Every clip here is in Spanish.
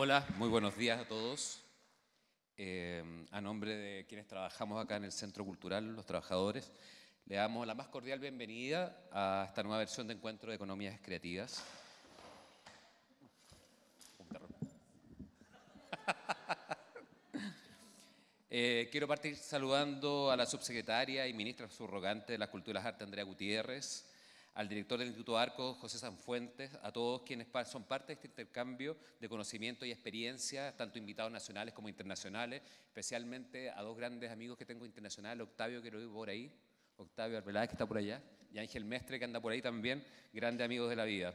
Hola, muy buenos días a todos. Eh, a nombre de quienes trabajamos acá en el Centro Cultural, los trabajadores, le damos la más cordial bienvenida a esta nueva versión de Encuentro de Economías Creativas. Eh, quiero partir saludando a la subsecretaria y ministra subrogante de las Culturas Arte, Andrea Gutiérrez, al director del Instituto Arco, José Sanfuentes, a todos quienes son parte de este intercambio de conocimiento y experiencia, tanto invitados nacionales como internacionales, especialmente a dos grandes amigos que tengo internacionales, Octavio, que lo veo por ahí, Octavio Arbeláez, que está por allá, y Ángel Mestre, que anda por ahí también, grandes amigos de la vida.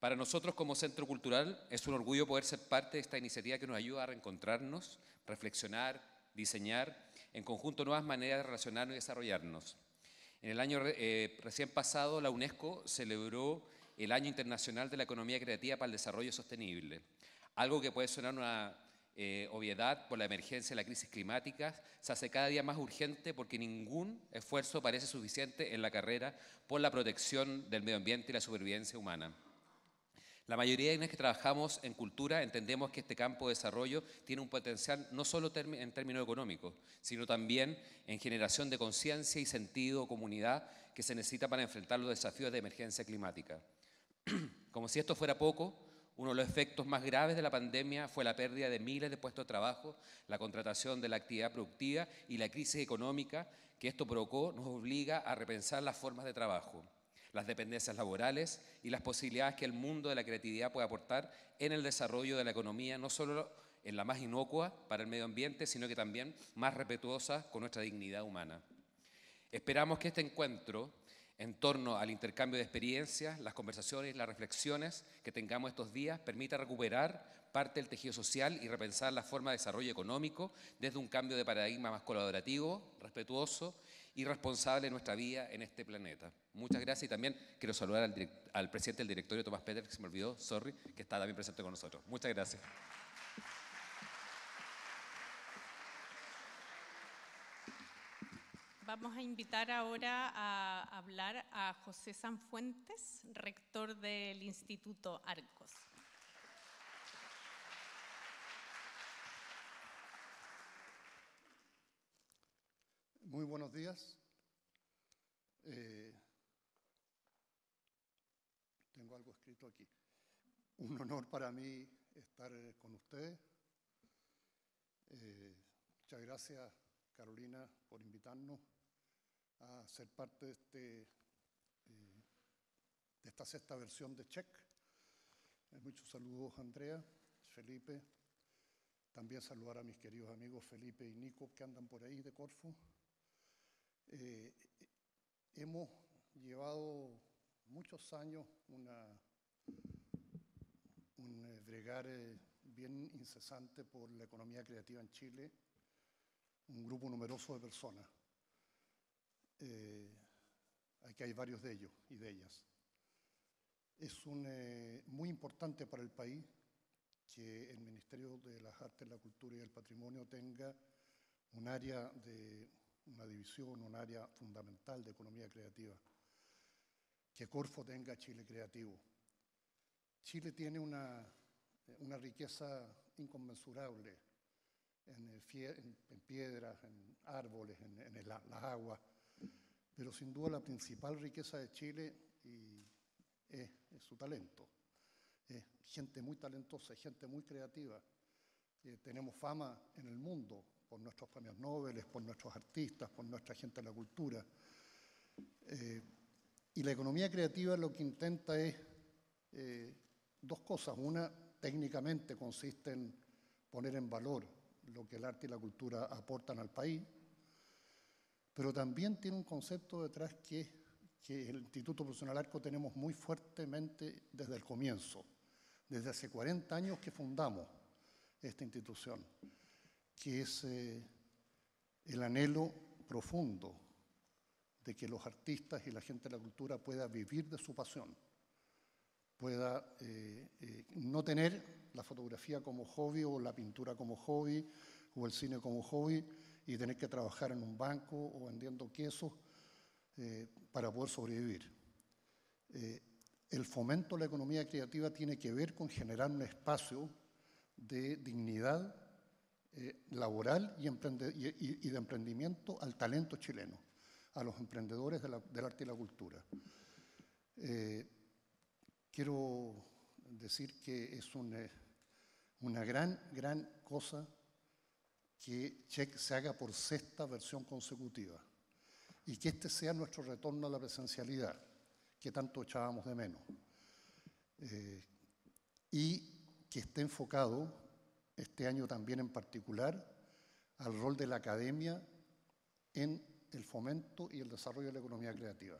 Para nosotros como Centro Cultural es un orgullo poder ser parte de esta iniciativa que nos ayuda a reencontrarnos, reflexionar, diseñar en conjunto nuevas maneras de relacionarnos y desarrollarnos. En el año eh, recién pasado, la UNESCO celebró el Año Internacional de la Economía Creativa para el Desarrollo Sostenible. Algo que puede sonar una eh, obviedad por la emergencia de la crisis climática, se hace cada día más urgente porque ningún esfuerzo parece suficiente en la carrera por la protección del medio ambiente y la supervivencia humana. La mayoría de quienes que trabajamos en cultura entendemos que este campo de desarrollo tiene un potencial no solo en términos económicos, sino también en generación de conciencia y sentido comunidad que se necesita para enfrentar los desafíos de emergencia climática. Como si esto fuera poco, uno de los efectos más graves de la pandemia fue la pérdida de miles de puestos de trabajo, la contratación de la actividad productiva y la crisis económica que esto provocó nos obliga a repensar las formas de trabajo las dependencias laborales y las posibilidades que el mundo de la creatividad puede aportar en el desarrollo de la economía, no solo en la más inocua para el medio ambiente, sino que también más respetuosa con nuestra dignidad humana. Esperamos que este encuentro, en torno al intercambio de experiencias, las conversaciones, y las reflexiones que tengamos estos días, permita recuperar parte del tejido social y repensar la forma de desarrollo económico desde un cambio de paradigma más colaborativo, respetuoso y responsable de nuestra vida en este planeta. Muchas gracias y también quiero saludar al, presidente del directorio, Tomás Pérez, que se me olvidó, sorry, que está también presente con nosotros. Muchas gracias. Vamos a invitar ahora a hablar a José Sanfuentes, rector del Instituto Arcos. Muy buenos días. Eh, tengo algo escrito aquí. Un honor para mí estar eh, con ustedes. Eh, muchas gracias, Carolina, por invitarnos a ser parte de, este, de esta sexta versión de Check. Muchos saludos, Andrea, Felipe. También saludar a mis queridos amigos Felipe y Nico que andan por ahí de Corfu. Eh, hemos llevado muchos años un eh, bregar eh, bien incesante por la economía creativa en Chile, un grupo numeroso de personas. aquí hay varios de ellos y de ellas. Es muy importante para el país que el Ministerio de las Artes, la Cultura y el Patrimonio tenga un área de una división, un área fundamental de economía creativa. Que Corfo tenga Chile creativo. Chile tiene una, eh, riqueza inconmensurable eh, en, piedras, en árboles, en, las aguas, pero sin duda la principal riqueza de Chile es, su talento. Es gente muy talentosa, gente muy creativa. Eh, tenemos fama en el mundo por nuestros premios Nobel, por nuestros artistas, por nuestra gente de la cultura. Eh, y la economía creativa lo que intenta es eh, dos cosas. Una, técnicamente consiste en poner en valor lo que el arte y la cultura aportan al país, pero también tiene un concepto detrás que, que el Instituto Profesional Arco tenemos muy fuertemente desde el comienzo, desde hace 40 años que fundamos esta institución que es eh, el anhelo profundo de que los artistas y la gente de la cultura pueda vivir de su pasión, pueda eh, eh, no tener la fotografía como hobby o la pintura como hobby o el cine como hobby y tener que trabajar en un banco o vendiendo quesos para poder sobrevivir. el fomento de la economía creativa tiene que ver con generar un espacio de dignidad eh, laboral y, y, de emprendimiento al talento chileno, a los emprendedores del arte y la cultura. Eh, quiero decir que es eh, una, gran, gran cosa que Check se haga por sexta versión consecutiva y que este sea nuestro retorno a la presencialidad, que tanto echábamos de menos, y que esté enfocado este año también en particular, al rol de la academia en el fomento y el desarrollo de la economía creativa.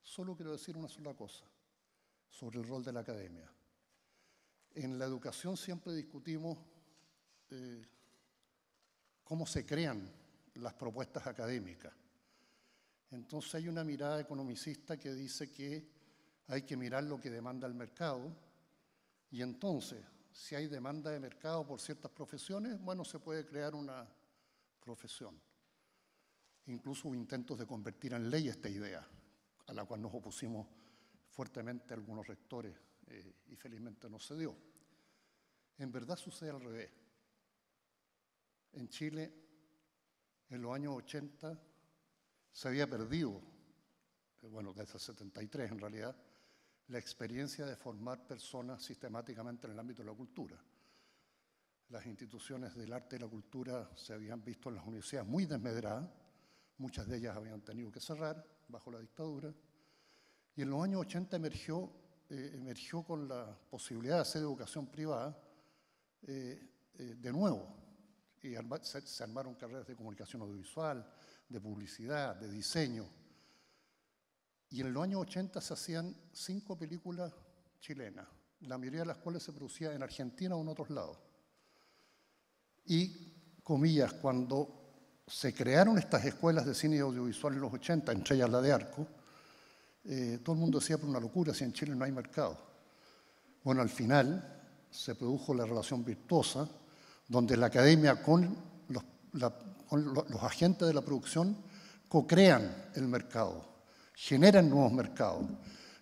Solo quiero decir una sola cosa sobre el rol de la academia. En la educación siempre discutimos eh, cómo se crean las propuestas académicas. Entonces hay una mirada economicista que dice que hay que mirar lo que demanda el mercado y entonces si hay demanda de mercado por ciertas profesiones, bueno, se puede crear una profesión. Incluso hubo intentos de convertir en ley esta idea, a la cual nos opusimos fuertemente algunos rectores eh, y felizmente no se dio. En verdad sucede al revés. En Chile, en los años 80, se había perdido, eh, bueno, desde el 73 en realidad, la experiencia de formar personas sistemáticamente en el ámbito de la cultura. Las instituciones del arte y la cultura se habían visto en las universidades muy desmedradas, muchas de ellas habían tenido que cerrar bajo la dictadura, y en los años 80 emergió, eh, emergió con la posibilidad de hacer educación privada eh, eh, de nuevo, y se armaron carreras de comunicación audiovisual, de publicidad, de diseño, y en los años 80 se hacían cinco películas chilenas, la mayoría de las cuales se producía en Argentina o en otros lados. Y, comillas, cuando se crearon estas escuelas de cine y audiovisual en los 80, entre ellas la de Arco, eh, todo el mundo decía por una locura si en Chile no hay mercado. Bueno, al final se produjo la relación virtuosa, donde la academia con los, con los agentes de la producción co-crean el mercado generan nuevos mercados.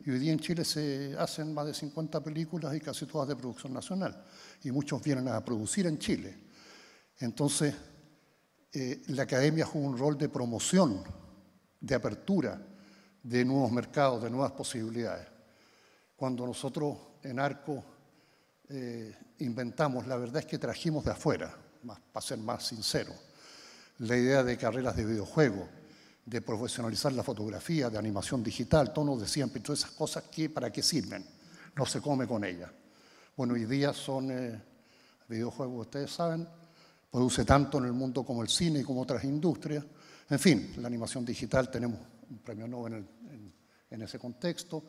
Y hoy día en Chile se hacen más de 50 películas y casi todas de producción nacional. Y muchos vienen a producir en Chile. Entonces, eh, la academia juega un rol de promoción, de apertura de nuevos mercados, de nuevas posibilidades. Cuando nosotros en Arco eh, inventamos, la verdad es que trajimos de afuera, para ser más sincero, la idea de carreras de videojuegos, de profesionalizar la fotografía, de animación digital, tonos de siempre, todas esas cosas que para qué sirven, no se come con ellas. Bueno, hoy día son eh, videojuegos, ustedes saben, produce tanto en el mundo como el cine y como otras industrias. En fin, la animación digital tenemos un premio Nobel en, ese contexto.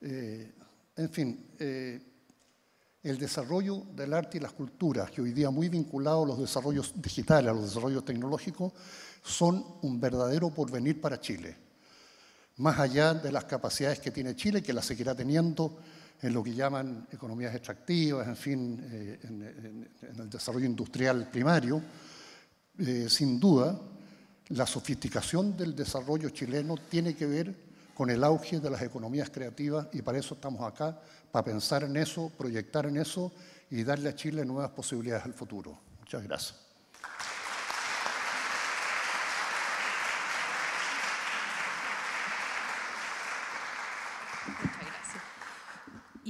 Eh, en fin, eh, el desarrollo del arte y las culturas, que hoy día muy vinculado a los desarrollos digitales, a los desarrollos tecnológicos, son un verdadero porvenir para Chile, más allá de las capacidades que tiene Chile, que las seguirá teniendo en lo que llaman economías extractivas, en fin, eh, en, el desarrollo industrial primario, eh, sin duda, la sofisticación del desarrollo chileno tiene que ver con el auge de las economías creativas y para eso estamos acá, para pensar en eso, proyectar en eso y darle a Chile nuevas posibilidades al futuro. Muchas gracias.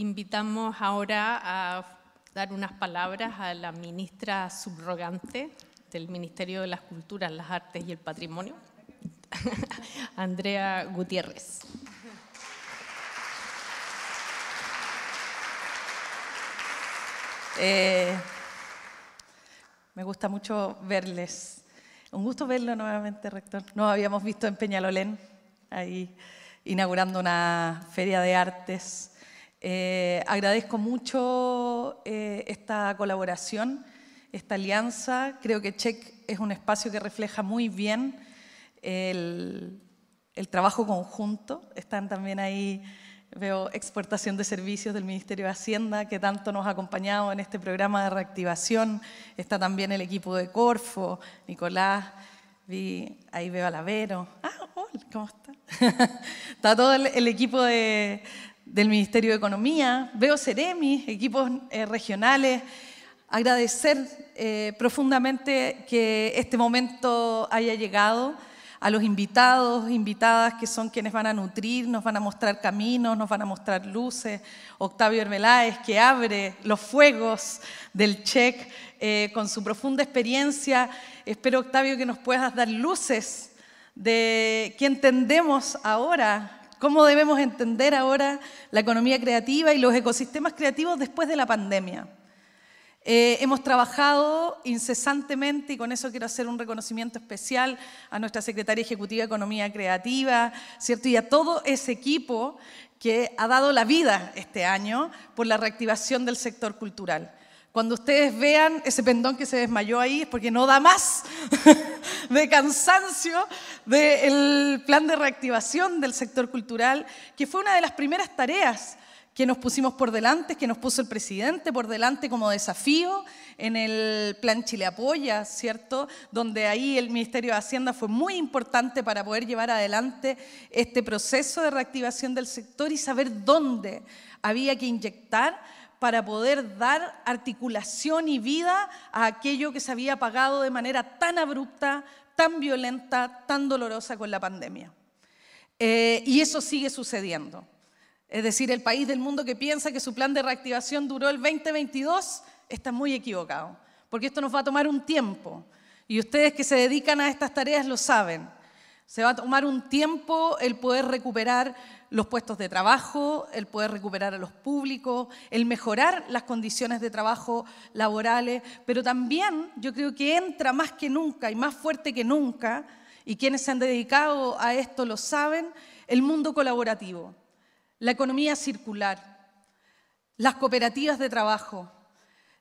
invitamos ahora a dar unas palabras a la ministra subrogante del Ministerio de las Culturas, las Artes y el Patrimonio, Andrea Gutiérrez. Eh, me gusta mucho verles. Un gusto verlo nuevamente, rector. Nos habíamos visto en Peñalolén, ahí inaugurando una feria de artes eh, agradezco mucho eh, esta colaboración, esta alianza. Creo que Check es un espacio que refleja muy bien el, trabajo conjunto. Están también ahí, veo, exportación de servicios del Ministerio de Hacienda, que tanto nos ha acompañado en este programa de reactivación. Está también el equipo de Corfo, Nicolás, ahí veo a Lavero. Ah, hola, ¿cómo está? está todo el equipo de, del Ministerio de Economía, veo seremi equipos eh, regionales, agradecer eh, profundamente que este momento haya llegado a los invitados, invitadas que son quienes van a nutrir, nos van a mostrar caminos, nos van a mostrar luces. Octavio Hermeláez, que abre los fuegos del CHEC eh, con su profunda experiencia. Espero, Octavio, que nos puedas dar luces de qué entendemos ahora cómo debemos entender ahora la economía creativa y los ecosistemas creativos después de la pandemia. Eh, hemos trabajado incesantemente, y con eso quiero hacer un reconocimiento especial a nuestra secretaria ejecutiva de Economía Creativa, ¿cierto? Y a todo ese equipo que ha dado la vida este año por la reactivación del sector cultural. Cuando ustedes vean ese pendón que se desmayó ahí, es porque no da más de cansancio del plan de reactivación del sector cultural, que fue una de las primeras tareas que nos pusimos por delante, que nos puso el presidente por delante como desafío en el plan Chile Apoya, ¿cierto? Donde ahí el Ministerio de Hacienda fue muy importante para poder llevar adelante este proceso de reactivación del sector y saber dónde había que inyectar para poder dar articulación y vida a aquello que se había apagado de manera tan abrupta, tan violenta, tan dolorosa con la pandemia. Eh, y eso sigue sucediendo. Es decir, el país del mundo que piensa que su plan de reactivación duró el 2022 está muy equivocado, porque esto nos va a tomar un tiempo. Y ustedes que se dedican a estas tareas lo saben. Se va a tomar un tiempo el poder recuperar los puestos de trabajo, el poder recuperar a los públicos, el mejorar las condiciones de trabajo laborales, pero también yo creo que entra más que nunca y más fuerte que nunca, y quienes se han dedicado a esto lo saben, el mundo colaborativo, la economía circular, las cooperativas de trabajo,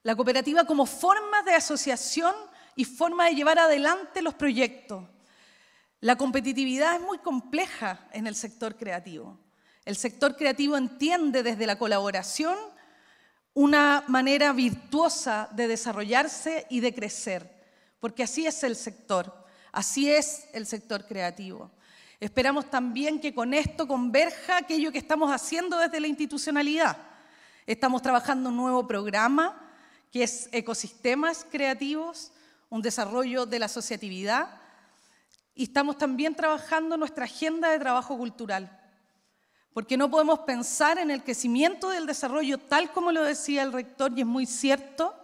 la cooperativa como forma de asociación y forma de llevar adelante los proyectos la competitividad es muy compleja en el sector creativo. El sector creativo entiende desde la colaboración una manera virtuosa de desarrollarse y de crecer, porque así es el sector, así es el sector creativo. Esperamos también que con esto converja aquello que estamos haciendo desde la institucionalidad. Estamos trabajando un nuevo programa que es Ecosistemas Creativos, un desarrollo de la asociatividad y estamos también trabajando nuestra agenda de trabajo cultural, porque no podemos pensar en el crecimiento del desarrollo tal como lo decía el rector y es muy cierto.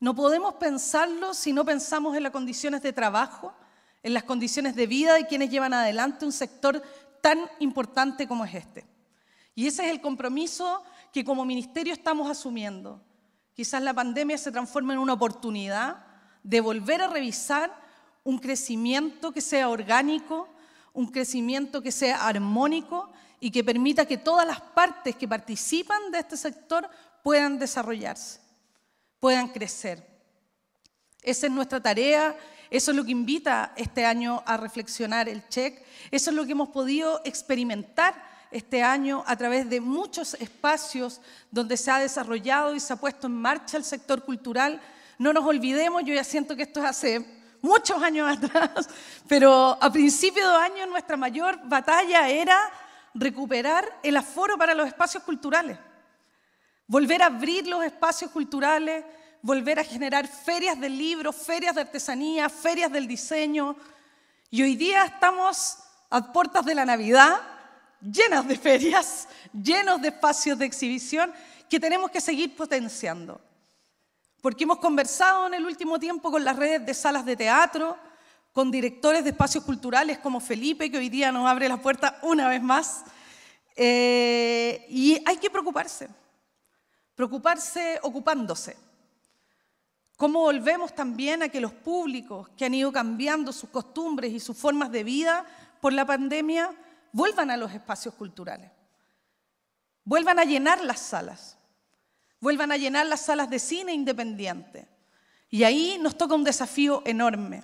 No podemos pensarlo si no pensamos en las condiciones de trabajo, en las condiciones de vida de quienes llevan adelante un sector tan importante como es este. Y ese es el compromiso que como ministerio estamos asumiendo. Quizás la pandemia se transforme en una oportunidad de volver a revisar un crecimiento que sea orgánico, un crecimiento que sea armónico y que permita que todas las partes que participan de este sector puedan desarrollarse, puedan crecer. Esa es nuestra tarea, eso es lo que invita este año a reflexionar el CHEC, eso es lo que hemos podido experimentar este año a través de muchos espacios donde se ha desarrollado y se ha puesto en marcha el sector cultural. No nos olvidemos, yo ya siento que esto es hace muchos años atrás, pero a principios de año nuestra mayor batalla era recuperar el aforo para los espacios culturales, volver a abrir los espacios culturales, volver a generar ferias de libros, ferias de artesanía, ferias del diseño. Y hoy día estamos a puertas de la Navidad, llenas de ferias, llenos de espacios de exhibición que tenemos que seguir potenciando porque hemos conversado en el último tiempo con las redes de salas de teatro, con directores de espacios culturales como Felipe, que hoy día nos abre la puerta una vez más. Eh, y hay que preocuparse, preocuparse ocupándose. ¿Cómo volvemos también a que los públicos que han ido cambiando sus costumbres y sus formas de vida por la pandemia vuelvan a los espacios culturales? Vuelvan a llenar las salas, vuelvan a llenar las salas de cine independiente. Y ahí nos toca un desafío enorme,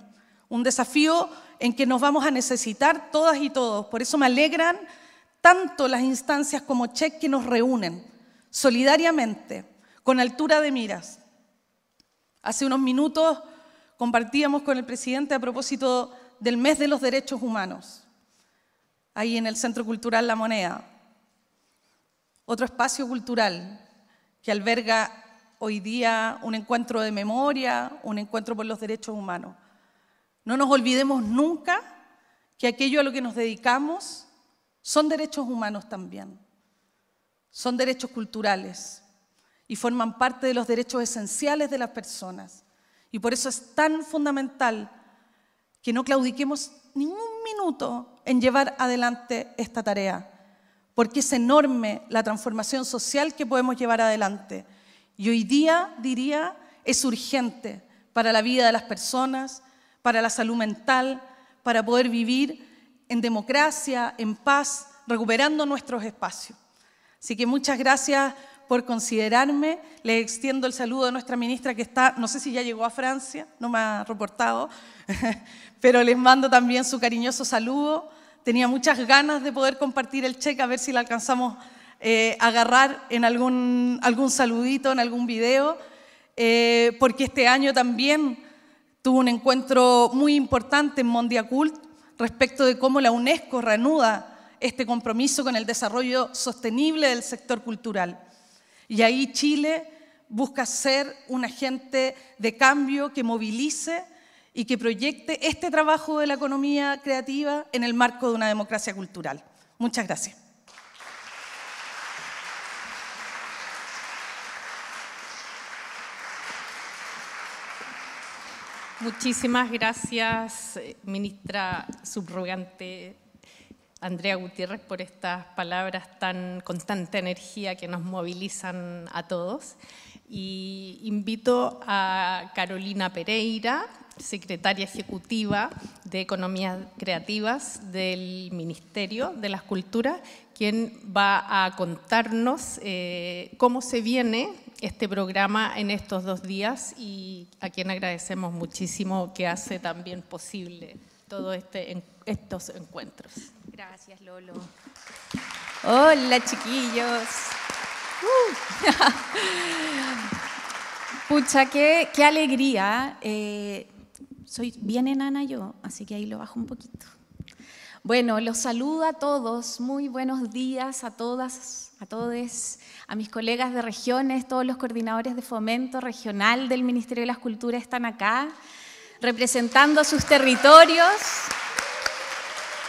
un desafío en que nos vamos a necesitar todas y todos. Por eso me alegran tanto las instancias como Check que nos reúnen solidariamente, con altura de miras. Hace unos minutos compartíamos con el presidente a propósito del mes de los derechos humanos, ahí en el Centro Cultural La Moneda, otro espacio cultural que alberga hoy día un encuentro de memoria, un encuentro por los derechos humanos. No nos olvidemos nunca que aquello a lo que nos dedicamos son derechos humanos también, son derechos culturales y forman parte de los derechos esenciales de las personas. Y por eso es tan fundamental que no claudiquemos ningún minuto en llevar adelante esta tarea porque es enorme la transformación social que podemos llevar adelante. Y hoy día, diría, es urgente para la vida de las personas, para la salud mental, para poder vivir en democracia, en paz, recuperando nuestros espacios. Así que muchas gracias por considerarme. Le extiendo el saludo de nuestra ministra que está, no sé si ya llegó a Francia, no me ha reportado, pero les mando también su cariñoso saludo. Tenía muchas ganas de poder compartir el cheque, a ver si la alcanzamos eh, a agarrar en algún, algún saludito, en algún video, eh, porque este año también tuvo un encuentro muy importante en Mondiacult respecto de cómo la UNESCO reanuda este compromiso con el desarrollo sostenible del sector cultural. Y ahí Chile busca ser un agente de cambio que movilice y que proyecte este trabajo de la economía creativa en el marco de una democracia cultural. Muchas gracias. Muchísimas gracias, ministra subrogante Andrea Gutiérrez, por estas palabras tan con tanta energía que nos movilizan a todos. Y invito a Carolina Pereira, secretaria ejecutiva de Economías Creativas del Ministerio de las Culturas, quien va a contarnos eh, cómo se viene este programa en estos dos días y a quien agradecemos muchísimo que hace también posible todos este estos encuentros. Gracias, Lolo. Hola, chiquillos. Uh. Pucha, qué, alegría eh, soy bien enana yo, así que ahí lo bajo un poquito. Bueno, los saludo a todos, muy buenos días a todas, a todos, a mis colegas de regiones, todos los coordinadores de fomento regional del Ministerio de las Culturas están acá, representando a sus territorios.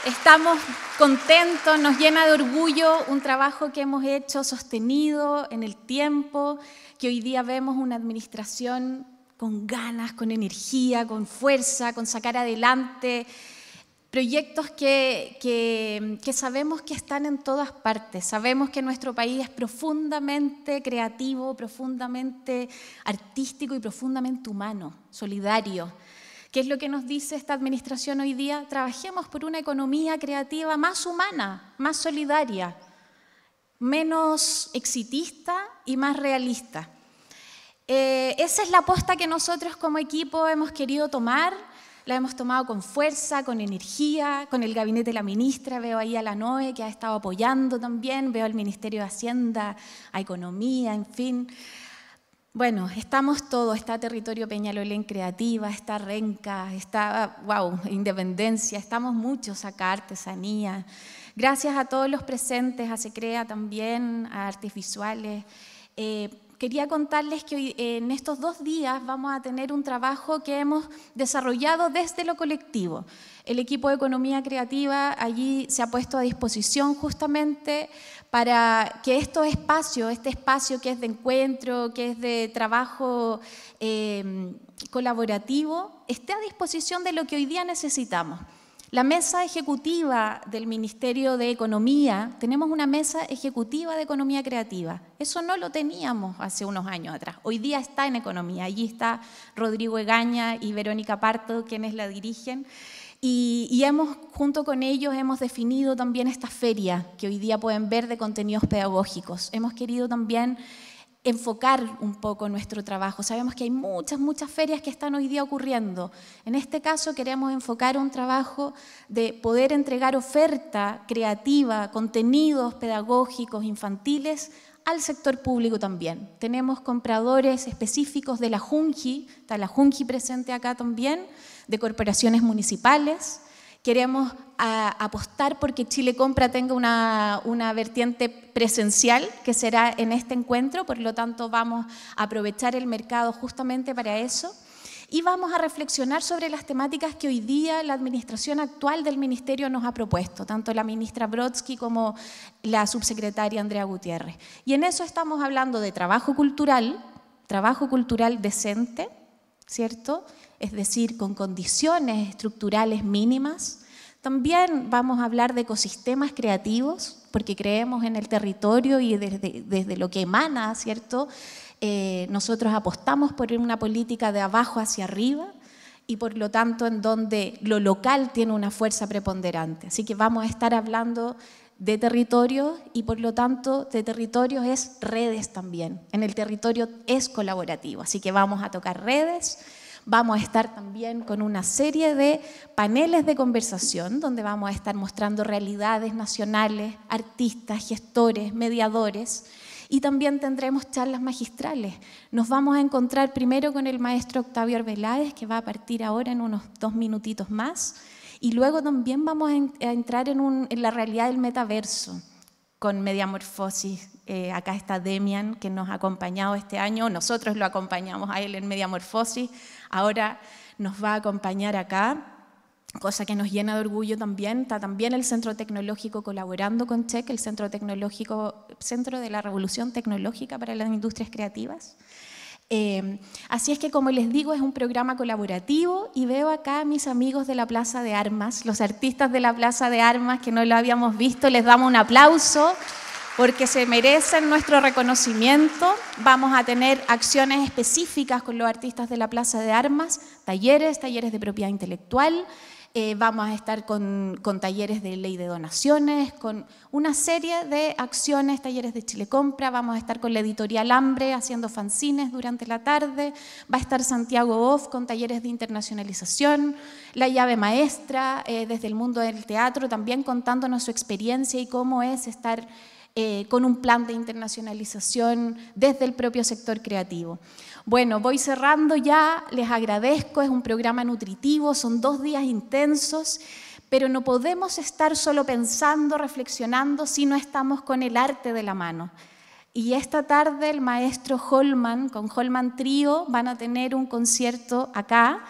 Estamos contentos, nos llena de orgullo un trabajo que hemos hecho sostenido en el tiempo, que hoy día vemos una administración con ganas, con energía, con fuerza, con sacar adelante proyectos que, sabemos que están en todas partes, sabemos que nuestro país es profundamente creativo, profundamente artístico y profundamente humano, solidario. ¿Qué es lo que nos dice esta administración hoy día? Trabajemos por una economía creativa más humana, más solidaria, menos exitista y más realista. Eh, esa es la aposta que nosotros como equipo hemos querido tomar. La hemos tomado con fuerza, con energía, con el gabinete de la ministra, veo ahí a la NOE que ha estado apoyando también, veo al Ministerio de Hacienda, a Economía, en fin. Bueno, estamos todos, está Territorio Peñalolén Creativa, está Renca, está, wow, Independencia, estamos muchos acá, Artesanía. Gracias a todos los presentes, a Secrea también, a Artes Visuales. Eh, quería contarles que en estos dos días vamos a tener un trabajo que hemos desarrollado desde lo colectivo. El equipo de Economía Creativa allí se ha puesto a disposición justamente para que este espacio, este espacio que es de encuentro, que es de trabajo eh, colaborativo, esté a disposición de lo que hoy día necesitamos. La mesa ejecutiva del Ministerio de Economía, tenemos una mesa ejecutiva de economía creativa. Eso no lo teníamos hace unos años atrás. Hoy día está en economía. Allí está Rodrigo Egaña y Verónica Parto, quienes la dirigen. Y, hemos, junto con ellos, hemos definido también esta feria que hoy día pueden ver de contenidos pedagógicos. Hemos querido también enfocar un poco nuestro trabajo. Sabemos que hay muchas, muchas ferias que están hoy día ocurriendo. En este caso queremos enfocar un trabajo de poder entregar oferta creativa, contenidos pedagógicos, infantiles al sector público también. Tenemos compradores específicos de la Junji, está la Junji presente acá también, de corporaciones municipales, queremos apostar porque Chile Compra tenga una, una, vertiente presencial que será en este encuentro, por lo tanto vamos a aprovechar el mercado justamente para eso. Y vamos a reflexionar sobre las temáticas que hoy día la administración actual del Ministerio nos ha propuesto, tanto la ministra Brodsky como la subsecretaria Andrea Gutiérrez. Y en eso estamos hablando de trabajo cultural, trabajo cultural decente, ¿cierto? Es decir, con condiciones estructurales mínimas. También vamos a hablar de ecosistemas creativos, porque creemos en el territorio y desde, desde lo que emana, ¿cierto? Eh, nosotros apostamos por una política de abajo hacia arriba y por lo tanto en donde lo local tiene una fuerza preponderante. Así que vamos a estar hablando de territorio y por lo tanto de territorio es redes también. En el territorio es colaborativo, así que vamos a tocar redes, vamos a estar también con una serie de paneles de conversación donde vamos a estar mostrando realidades nacionales, artistas, gestores, mediadores. Y también tendremos charlas magistrales. Nos vamos a encontrar primero con el maestro Octavio Arbeláez, que va a partir ahora en unos dos minutitos más y luego también vamos a entrar en, la realidad del metaverso con Mediamorfosis. Eh, acá está Demian, que nos ha acompañado este año. Nosotros lo acompañamos a él en Mediamorfosis. Ahora nos va a acompañar acá cosa que nos llena de orgullo también, está también el Centro Tecnológico colaborando con Check, el Centro Tecnológico, Centro de la Revolución Tecnológica para las Industrias Creativas, Em, así es que, como les digo, es un programa colaborativo y veo acá a mis amigos de la Plaza de Armas, los artistas de la Plaza de Armas que no lo habíamos visto, les damos un aplauso porque se merecen nuestro reconocimiento. Vamos a tener acciones específicas con los artistas de la Plaza de Armas, talleres, talleres de propiedad intelectual, eh, vamos a estar con, talleres de ley de donaciones, con una serie de acciones, talleres de Chile Compra, vamos a estar con la editorial Hambre haciendo fanzines durante la tarde, va a estar Santiago Off con talleres de internacionalización, La llave maestra eh, desde el mundo del teatro también contándonos su experiencia y cómo es estar eh, con un plan de internacionalización desde el propio sector creativo. Bueno, voy cerrando ya, les agradezco, es un programa nutritivo, son dos días intensos, pero no podemos estar solo pensando, reflexionando, si no estamos con el arte de la mano. Y esta tarde el maestro Holman, con Holman Trío, van a tener un concierto acá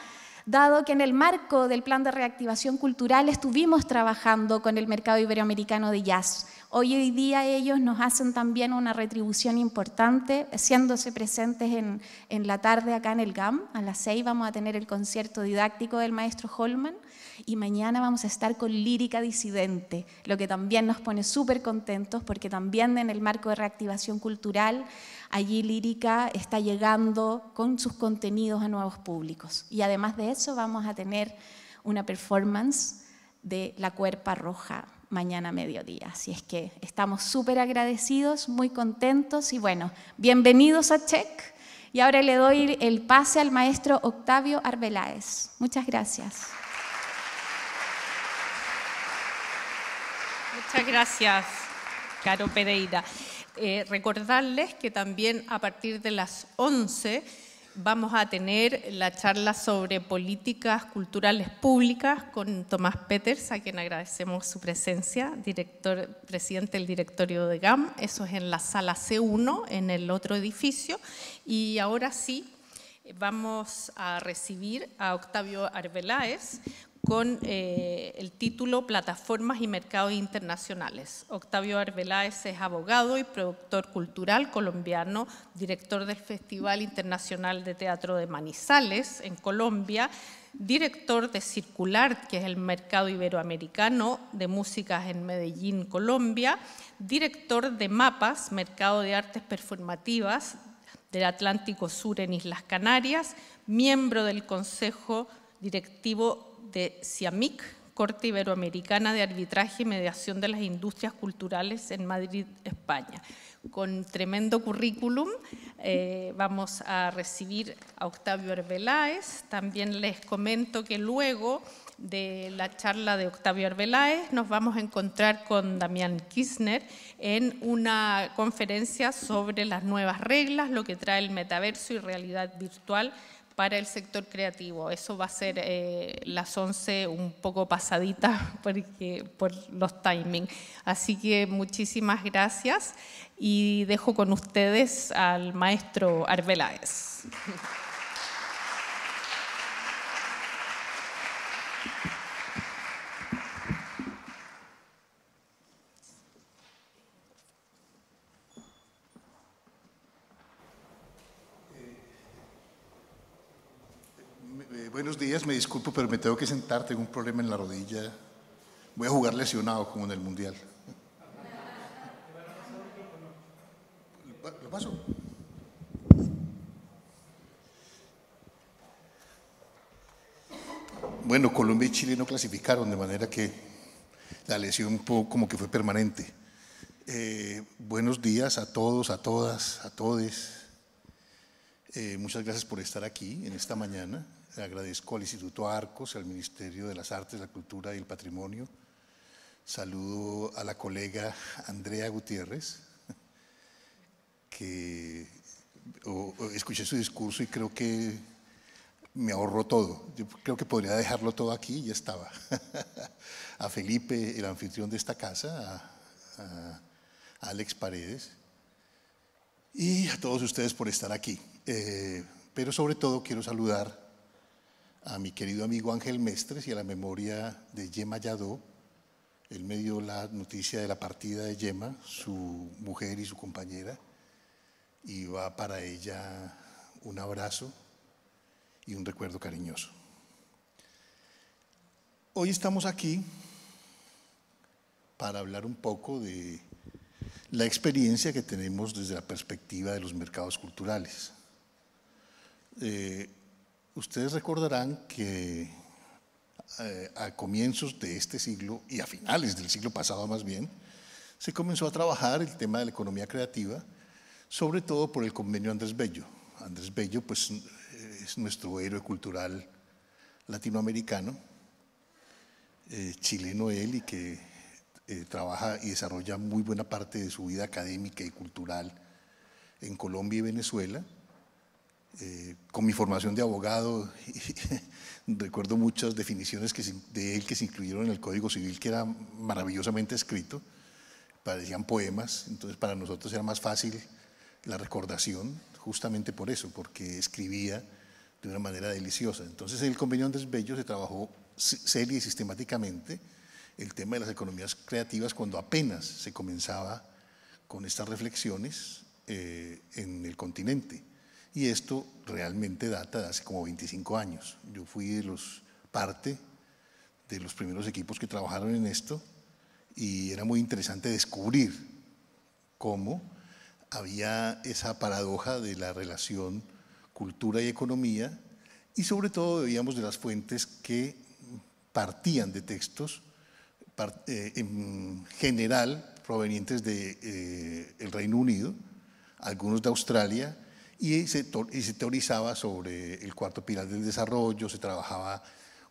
dado que en el marco del plan de reactivación cultural estuvimos trabajando con el mercado iberoamericano de jazz. Hoy, en día ellos nos hacen también una retribución importante, siéndose presentes en, en la tarde acá en el GAM. A las 6 vamos a tener el concierto didáctico del maestro Holman y mañana vamos a estar con Lírica Disidente, lo que también nos pone súper contentos porque también en el marco de reactivación cultural allí Lírica está llegando con sus contenidos a nuevos públicos. Y además de eso vamos a tener una performance de La Cuerpa Roja mañana a mediodía. Así es que estamos súper agradecidos, muy contentos y bueno, bienvenidos a Check. Y ahora le doy el pase al maestro Octavio Arbeláez. Muchas gracias. Muchas gracias, Caro Pereira. Eh, recordarles que también a partir de las 11 vamos a tener la charla sobre políticas culturales públicas con Tomás Peters, a quien agradecemos su presencia, director, presidente del directorio de GAM. Eso es en la sala C1, en el otro edificio. Y ahora sí, vamos a recibir a Octavio Arbeláez con eh, el título Plataformas y Mercados Internacionales. Octavio Arbeláez es abogado y productor cultural colombiano, director del Festival Internacional de Teatro de Manizales en Colombia, director de Circular, que es el mercado iberoamericano de músicas en Medellín, Colombia, director de Mapas, mercado de artes performativas del Atlántico Sur en Islas Canarias, miembro del Consejo Directivo de CIAMIC, Corte Iberoamericana de Arbitraje y Mediación de las Industrias Culturales en Madrid, España. Con tremendo currículum eh, vamos a recibir a Octavio Arbeláez. También les comento que luego de la charla de Octavio Arbeláez nos vamos a encontrar con Damián Kirchner en una conferencia sobre las nuevas reglas, lo que trae el metaverso y realidad virtual para el sector creativo. Eso va a ser eh, las 11 un poco pasadita porque, por los timings. Así que muchísimas gracias y dejo con ustedes al maestro Arbeláez. pero me tengo que sentar, tengo un problema en la rodilla. Voy a jugar lesionado como en el Mundial. ¿Lo paso? Bueno, Colombia y Chile no clasificaron, de manera que la lesión como que fue permanente. Eh, buenos días a todos, a todas, a todes. Eh, muchas gracias por estar aquí en esta mañana agradezco al Instituto Arcos, al Ministerio de las Artes, la Cultura y el Patrimonio. Saludo a la colega Andrea Gutiérrez, que escuché su discurso y creo que me ahorró todo. Yo creo que podría dejarlo todo aquí y ya estaba. a Felipe, el anfitrión de esta casa, a, Alex Paredes y a todos ustedes por estar aquí. Eh, pero sobre todo quiero saludar a mi querido amigo Ángel Mestres y a la memoria de Yema Yadó. Él me dio la noticia de la partida de Yema, su mujer y su compañera, y va para ella un abrazo y un recuerdo cariñoso. Hoy estamos aquí para hablar un poco de la experiencia que tenemos desde la perspectiva de los mercados culturales. Eh, Ustedes recordarán que eh, a comienzos de este siglo y a finales del siglo pasado más bien, se comenzó a trabajar el tema de la economía creativa, sobre todo por el convenio Andrés Bello. Andrés Bello pues, es nuestro héroe cultural latinoamericano, eh, chileno él, y que eh, trabaja y desarrolla muy buena parte de su vida académica y cultural en Colombia y Venezuela eh, con mi formación de abogado, recuerdo muchas definiciones de él que se incluyeron en el Código Civil, que era maravillosamente escrito, parecían poemas, entonces para nosotros era más fácil la recordación, justamente por eso, porque escribía de una manera deliciosa. Entonces en el convenio Andrés Bello se trabajó seria y sistemáticamente el tema de las economías creativas cuando apenas se comenzaba con estas reflexiones eh, en el continente. Y esto realmente data de hace como 25 años. Yo fui de los parte de los primeros equipos que trabajaron en esto y era muy interesante descubrir cómo había esa paradoja de la relación cultura y economía y sobre todo veíamos de las fuentes que partían de textos eh, en general provenientes del de, eh, el Reino Unido, algunos de Australia, y se, se teorizaba sobre el cuarto pilar del desarrollo, se trabajaba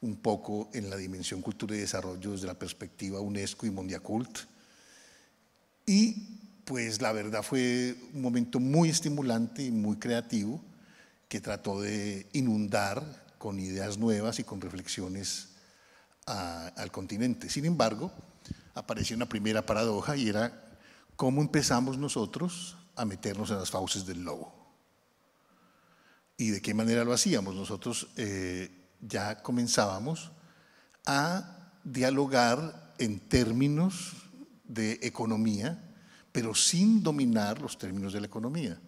un poco en la dimensión cultura y desarrollo desde la perspectiva UNESCO y Mondiacult. Y pues la verdad fue un momento muy estimulante y muy creativo que trató de inundar con ideas nuevas y con reflexiones al continente. Sin embargo, apareció una primera paradoja y era cómo empezamos nosotros a meternos en las fauces del lobo. ¿Y de qué manera lo hacíamos? Nosotros eh, ya comenzábamos a dialogar en términos de economía, pero sin dominar los términos de la economía.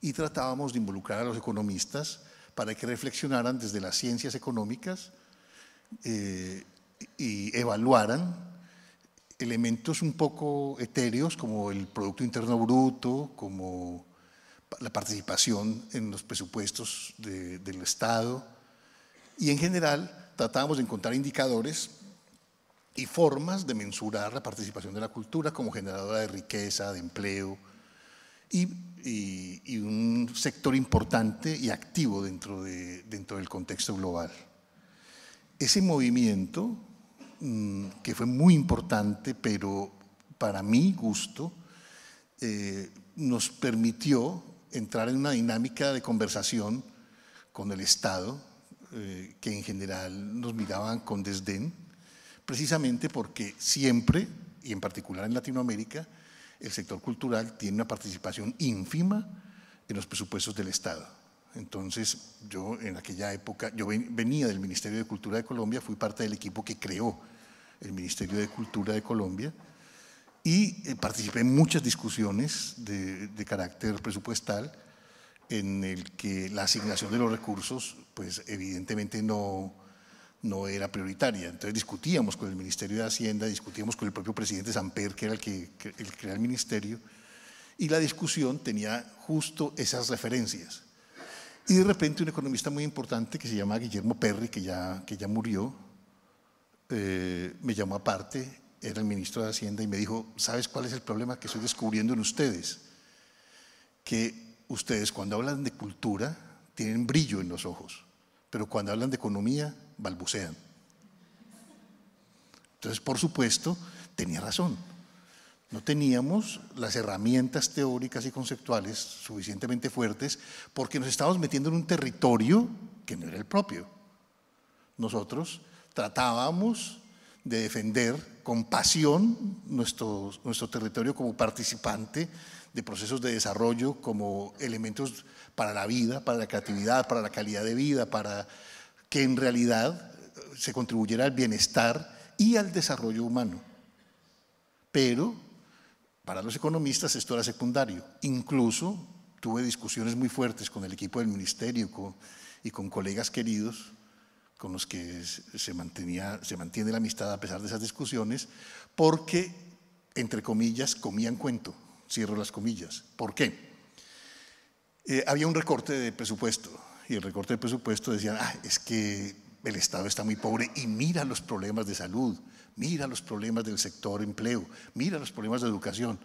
Y tratábamos de involucrar a los economistas para que reflexionaran desde las ciencias económicas eh, y evaluaran elementos un poco etéreos como el Producto Interno Bruto, como la participación en los presupuestos del Estado y en general tratábamos de encontrar indicadores y formas de mensurar la participación de la cultura como generadora de riqueza, de empleo y, un sector importante y activo dentro, de, dentro del contexto global. Ese movimiento, mm, que fue muy importante, pero para mi gusto, eh, nos permitió entrar en una dinámica de conversación con el Estado, eh, que en general nos miraban con desdén, precisamente porque siempre, y en particular en Latinoamérica, el sector cultural tiene una participación ínfima en los presupuestos del Estado. Entonces, yo en aquella época, yo venía del Ministerio de Cultura de Colombia, fui parte del equipo que creó el Ministerio de Cultura de Colombia, y eh, participé en muchas discusiones de, carácter presupuestal en el que la asignación de los recursos, pues evidentemente no, no era prioritaria. Entonces discutíamos con el Ministerio de Hacienda, discutíamos con el propio presidente Samper, que era el que, que el crea el ministerio, y la discusión tenía justo esas referencias. Y de repente un economista muy importante que se llama Guillermo Perry, que ya, que ya murió, eh, me llamó aparte era el ministro de Hacienda y me dijo, ¿sabes cuál es el problema que estoy descubriendo en ustedes? Que ustedes cuando hablan de cultura tienen brillo en los ojos, pero cuando hablan de economía balbucean. Entonces, por supuesto, tenía razón. No teníamos las herramientas teóricas y conceptuales suficientemente fuertes porque nos estábamos metiendo en un territorio que no era el propio. Nosotros tratábamos de defender con pasión nuestro, nuestro territorio como participante de procesos de desarrollo, como elementos para la vida, para la creatividad, para la calidad de vida, para que en realidad eh, se contribuyera al bienestar y al desarrollo humano. Pero para los economistas esto era secundario. Incluso tuve discusiones muy fuertes con el equipo del ministerio y con colegas queridos con los que se, mantenía, se mantiene la amistad a pesar de esas discusiones, porque, entre comillas, comían cuento, cierro las comillas. ¿Por qué? Eh, había un recorte de presupuesto y el recorte de presupuesto decían, ah, es que el Estado está muy pobre y mira los problemas de salud, mira los problemas del sector empleo, mira los problemas de educación.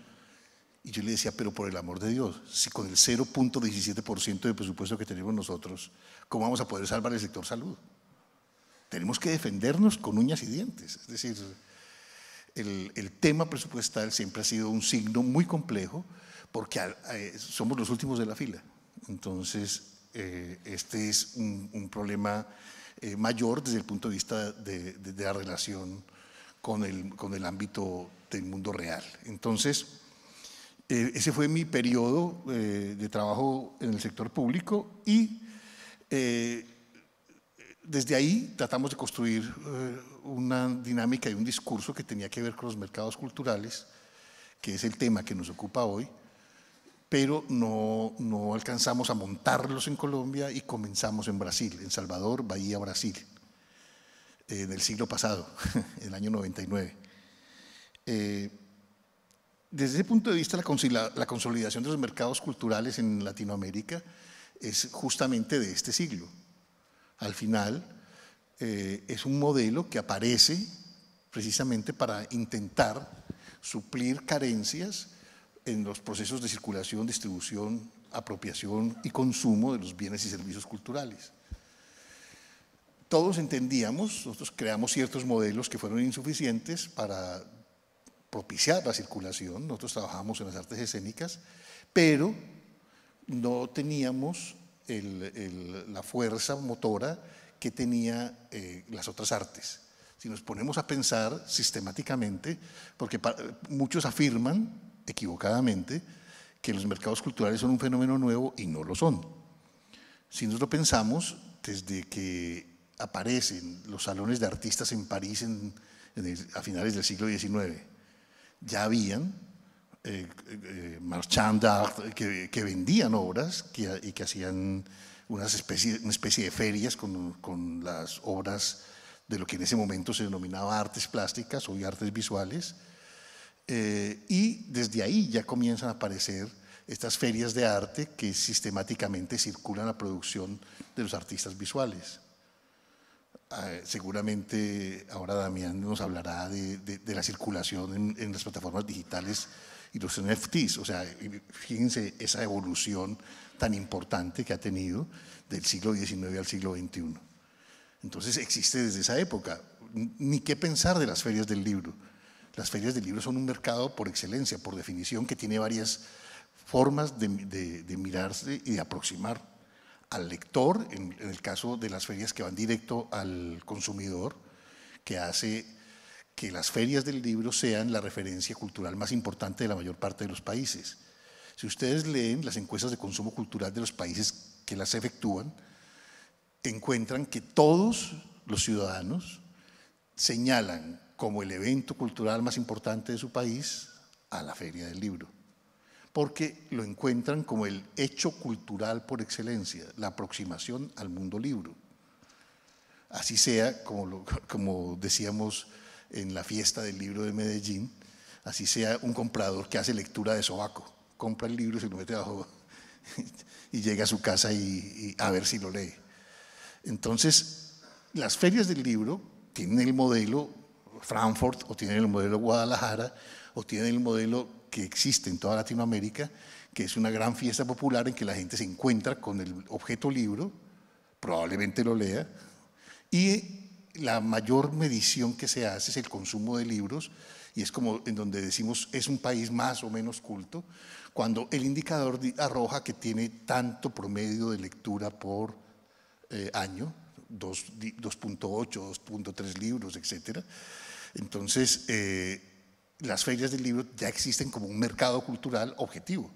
Y yo le decía, pero por el amor de Dios, si con el 0.17% de presupuesto que tenemos nosotros, ¿cómo vamos a poder salvar el sector salud? Tenemos que defendernos con uñas y dientes. Es decir, el, tema presupuestal siempre ha sido un signo muy complejo porque eh, somos los últimos de la fila. Entonces, eh, este es un, problema eh, mayor desde el punto de vista de, la relación con el, con el, ámbito del mundo real. Entonces, ese fue mi periodo de trabajo en el sector público y desde ahí tratamos de construir eh, una dinámica y un discurso que tenía que ver con los mercados culturales, que es el tema que nos ocupa hoy, pero no, alcanzamos a montarlos en Colombia y comenzamos en Brasil, en Salvador, Bahía, Brasil, en eh, el siglo pasado, en el año 99. Eh, desde ese punto de vista, la, la consolidación de los mercados culturales en Latinoamérica es justamente de este siglo al final, eh, es un modelo que aparece precisamente para intentar suplir carencias en los procesos de circulación, distribución, apropiación y consumo de los bienes y servicios culturales. Todos entendíamos, nosotros creamos ciertos modelos que fueron insuficientes para propiciar la circulación, nosotros trabajamos en las artes escénicas, pero no teníamos el, la fuerza motora que tenía eh, las otras artes. Si nos ponemos a pensar sistemáticamente, porque muchos afirman equivocadamente que los mercados culturales son un fenómeno nuevo y no lo son. Si nos lo pensamos, desde que aparecen los salones de artistas en París en, a finales del siglo XIX, ya habían eh, eh que, vendían obras y que hacían unas especie, una especie de ferias con, las obras de lo que en ese momento se denominaba artes plásticas, o artes visuales. Eh, y desde ahí ya comienzan a aparecer estas ferias de arte que sistemáticamente circulan la producción de los artistas visuales. Ah, seguramente ahora Damián nos hablará de, la circulación en, las plataformas digitales y los NFTs. O sea, fíjense esa evolución tan importante que ha tenido del siglo XIX al siglo XXI. Entonces existe desde esa época. Ni qué pensar de las ferias del libro. Las ferias del libro son un mercado por excelencia, por definición, que tiene varias formas de, mirarse y de aproximar al lector, en, en el caso de las ferias que van directo al consumidor, que hace que las ferias del libro sean la referencia cultural más importante de la mayor parte de los países. Si ustedes leen las encuestas de consumo cultural de los países que las efectúan, encuentran que todos los ciudadanos señalan como el evento cultural más importante de su país a la feria del libro, porque lo encuentran como el hecho cultural por excelencia, la aproximación al mundo libro. Así sea, como, como decíamos, en la fiesta del libro de Medellín, así sea un comprador que hace lectura de sobaco, compra el libro, se lo mete abajo y llega a su casa y a ver si lo lee. Entonces, las ferias del libro tienen el modelo Frankfurt o tienen el modelo Guadalajara o tienen el modelo que existe en toda Latinoamérica, que es una gran fiesta popular en que la gente se encuentra con el objeto libro, probablemente lo lea, y la mayor medición que se hace es el consumo de libros, y es como en donde decimos es un país más o menos culto, cuando el indicador arroja que tiene tanto promedio de lectura por eh, año, 2.8, 2.3 libros, etc. Entonces, eh, las ferias del libro ya existen como un mercado cultural objetivo.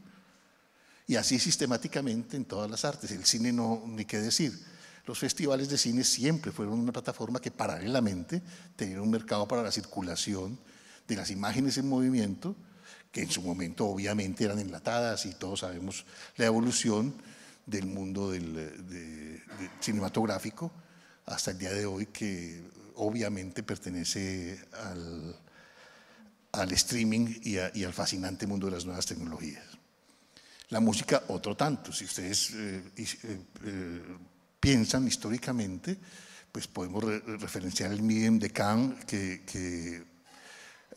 Y así sistemáticamente en todas las artes. El cine no, ni qué decir los festivales de cine siempre fueron una plataforma que paralelamente tenía un mercado para la circulación de las imágenes en movimiento, que en su momento obviamente eran enlatadas y todos sabemos la evolución del mundo del, eh, cinematográfico hasta el día de hoy que obviamente pertenece al, streaming y, al fascinante mundo de las nuevas tecnologías. La música, otro tanto. Si ustedes eh, eh, piensan históricamente, pues podemos referenciar el Midem de Cannes, que,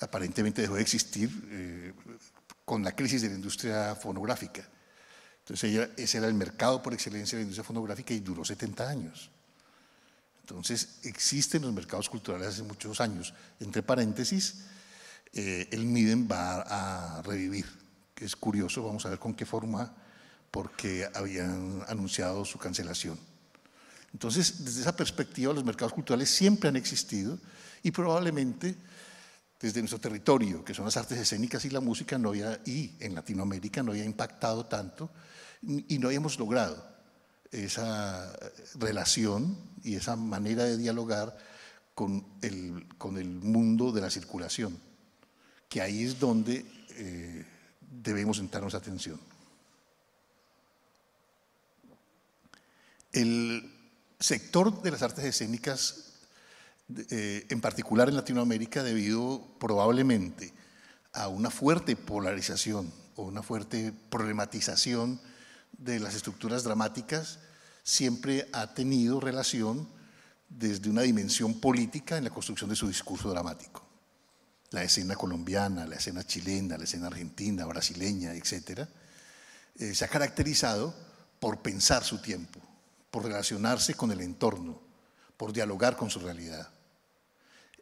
aparentemente dejó de existir eh, con la crisis de la industria fonográfica. Entonces ese era el mercado por excelencia de la industria fonográfica y duró 70 años. Entonces existen los mercados culturales hace muchos años. Entre paréntesis, eh, el Midem va a revivir. Es curioso, vamos a ver con qué forma, porque habían anunciado su cancelación. Entonces, desde esa perspectiva, los mercados culturales siempre han existido y probablemente desde nuestro territorio, que son las artes escénicas y la música, no había, y en Latinoamérica no había impactado tanto y no habíamos logrado esa relación y esa manera de dialogar con el, con el mundo de la circulación, que ahí es donde eh, debemos sentarnos atención. El, sector de las artes escénicas, eh, en particular en Latinoamérica, debido probablemente a una fuerte polarización o una fuerte problematización de las estructuras dramáticas, siempre ha tenido relación desde una dimensión política en la construcción de su discurso dramático. La escena colombiana, la escena chilena, la escena argentina, brasileña, etc., eh, se ha caracterizado por pensar su tiempo, por relacionarse con el entorno, por dialogar con su realidad.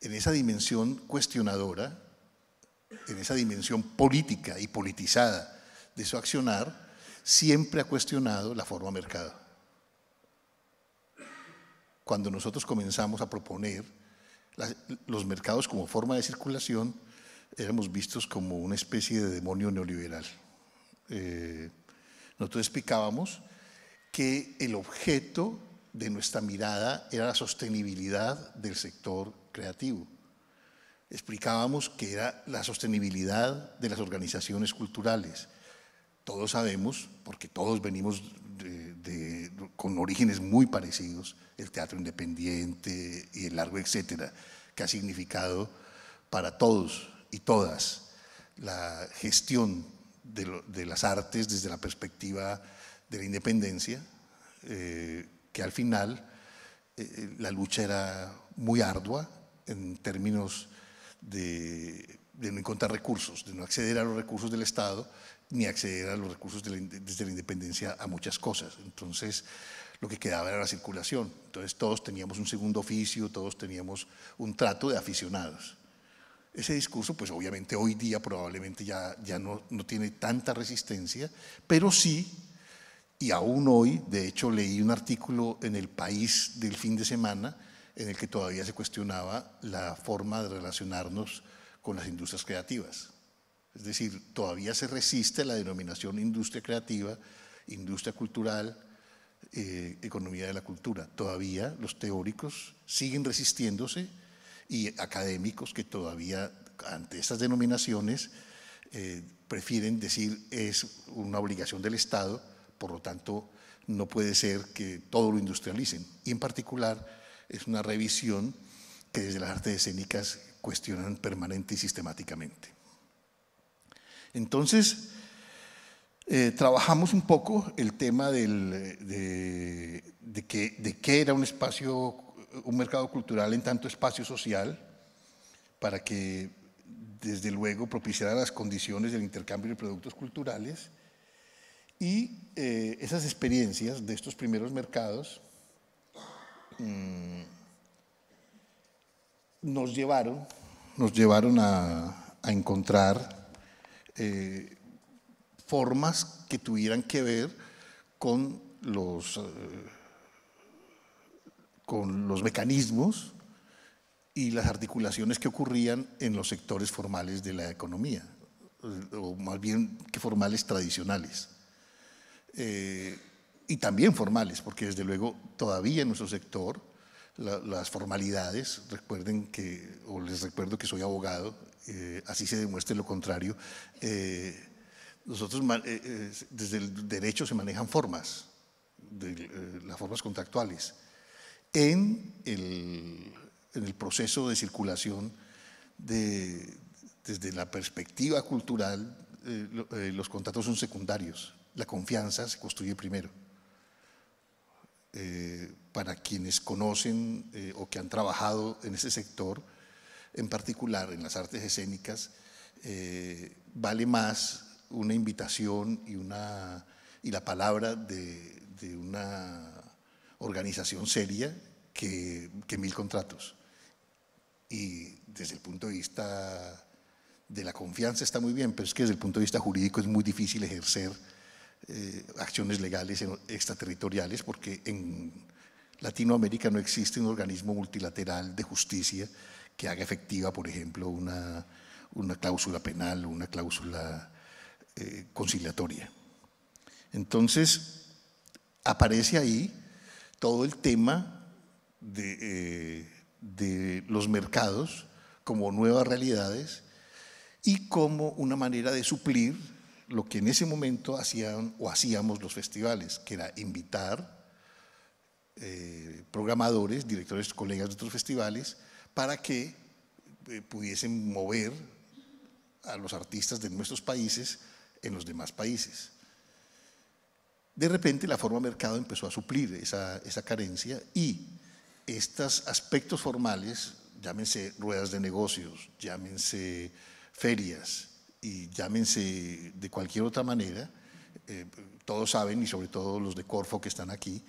En esa dimensión cuestionadora, en esa dimensión política y politizada de su accionar, siempre ha cuestionado la forma mercado. Cuando nosotros comenzamos a proponer los mercados como forma de circulación, éramos vistos como una especie de demonio neoliberal. Eh, nosotros explicábamos que el objeto de nuestra mirada era la sostenibilidad del sector creativo. Explicábamos que era la sostenibilidad de las organizaciones culturales. Todos sabemos, porque todos venimos con orígenes muy parecidos, el teatro independiente y el largo, etcétera, que ha significado para todos y todas la gestión de, de las artes desde la perspectiva de la independencia, eh, que al final eh, eh, la lucha era muy ardua en términos de, no encontrar recursos, de no acceder a los recursos del Estado, ni acceder a los recursos desde la independencia a muchas cosas. Entonces, lo que quedaba era la circulación. Entonces, todos teníamos un segundo oficio, todos teníamos un trato de aficionados. Ese discurso, pues obviamente hoy día probablemente ya, ya no, no tiene tanta resistencia, pero sí y aún hoy, de hecho, leí un artículo en El País del fin de semana en el que todavía se cuestionaba la forma de relacionarnos con las industrias creativas. Es decir, todavía se resiste la denominación industria creativa, industria cultural, eh, economía de la cultura. Todavía los teóricos siguen resistiéndose y académicos que todavía ante estas denominaciones eh, prefieren decir es una obligación del Estado por lo tanto, no puede ser que todo lo industrialicen. Y en particular es una revisión que desde las artes escénicas cuestionan permanente y sistemáticamente. Entonces, eh, trabajamos un poco el tema de, que, qué era un espacio, un mercado cultural en tanto espacio social, para que desde luego propiciara las condiciones del intercambio de productos culturales y eh, esas experiencias de estos primeros mercados mm, nos llevaron, nos llevaron a, encontrar eh, formas que tuvieran que ver con los, eh, con los mecanismos y las articulaciones que ocurrían en los sectores formales de la economía, o más bien que formales tradicionales. Eh, y también formales, porque desde luego todavía en nuestro sector las formalidades, recuerden que, o les recuerdo que soy abogado, eh, así se demuestre lo contrario, eh, nosotros desde el derecho se manejan formas, las formas contractuales. En el, proceso de circulación de, desde la perspectiva cultural, los contratos son secundarios. La confianza se construye primero. Eh, para quienes conocen eh, o que han trabajado en ese sector, en particular en las artes escénicas, eh, vale más una invitación y, una, y la palabra de, de una organización seria que, que, mil contratos. Y desde el punto de vista de la confianza está muy bien, pero es que desde el punto de vista jurídico es muy difícil ejercer eh, acciones legales extraterritoriales, porque en Latinoamérica no existe un organismo multilateral de justicia que haga efectiva, por ejemplo, una, una cláusula penal o una cláusula eh, conciliatoria. Entonces, aparece ahí todo el tema eh, de los mercados como nuevas realidades y como una manera de suplir lo que en ese momento hacían o hacíamos los festivales, que era invitar eh, programadores, directores, colegas de otros festivales, para que eh, pudiesen mover a los artistas de nuestros países en los demás países. De repente la forma mercado empezó a suplir esa, esa carencia y estos aspectos formales, llámense ruedas de negocios, llámense ferias, y llámense de cualquier otra manera, eh, todos saben, y sobre todo los de Corfo que están aquí,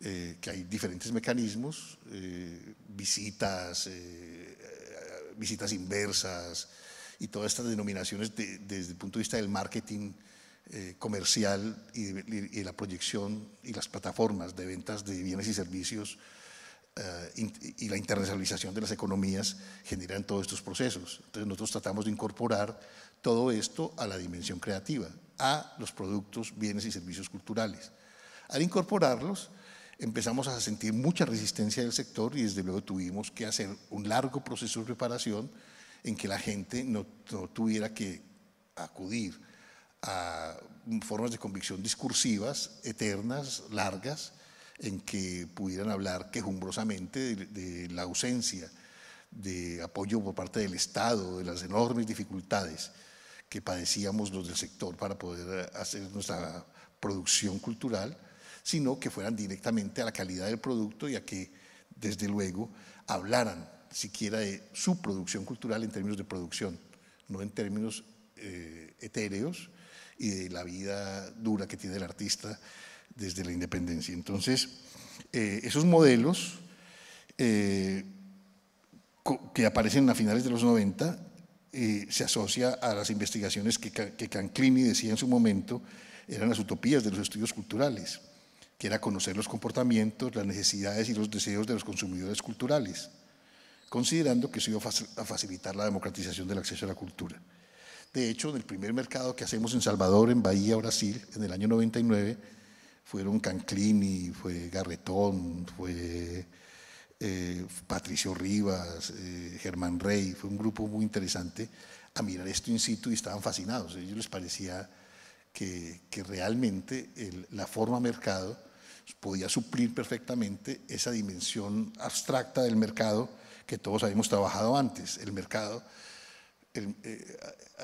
eh, que hay diferentes mecanismos, eh, visitas, visitas inversas y todas estas denominaciones desde el punto de vista del marketing comercial y, la proyección y las plataformas de ventas de bienes y servicios y la internacionalización de las economías generan todos estos procesos. Entonces nosotros tratamos de incorporar todo esto a la dimensión creativa, a los productos, bienes y servicios culturales. Al incorporarlos, empezamos a sentir mucha resistencia del sector y desde luego tuvimos que hacer un largo proceso de preparación en que la gente no, tuviera que acudir a formas de convicción discursivas, eternas, largas, en que pudieran hablar quejumbrosamente de, la ausencia de apoyo por parte del Estado, de las enormes dificultades que padecíamos los del sector para poder eh, hacer nuestra producción cultural, sino que fueran directamente a la calidad del producto y a que, desde luego, hablaran siquiera de su producción cultural en términos de producción, no en términos eh, etéreos y de la vida dura que tiene el artista desde la independencia. Entonces, eh, esos modelos que aparecen a finales de los 90 se asocia a las investigaciones que, que Canclini decía en su momento eran las utopías de los estudios culturales, que era conocer los comportamientos, las necesidades y los deseos de los consumidores culturales, considerando que eso iba a facilitar la democratización del acceso a la cultura. De hecho, en el primer mercado que hacemos en Salvador, en Bahía, Brasil, en el año 99, fueron Canclini, fue Garretón, fue eh, Patricio Rivas, eh, Germán Rey, fue un grupo muy interesante a mirar esto in situ y estaban fascinados. A ellos les parecía que, realmente la forma mercado podía suplir perfectamente esa dimensión abstracta del mercado que todos habíamos trabajado antes. El mercado, eh,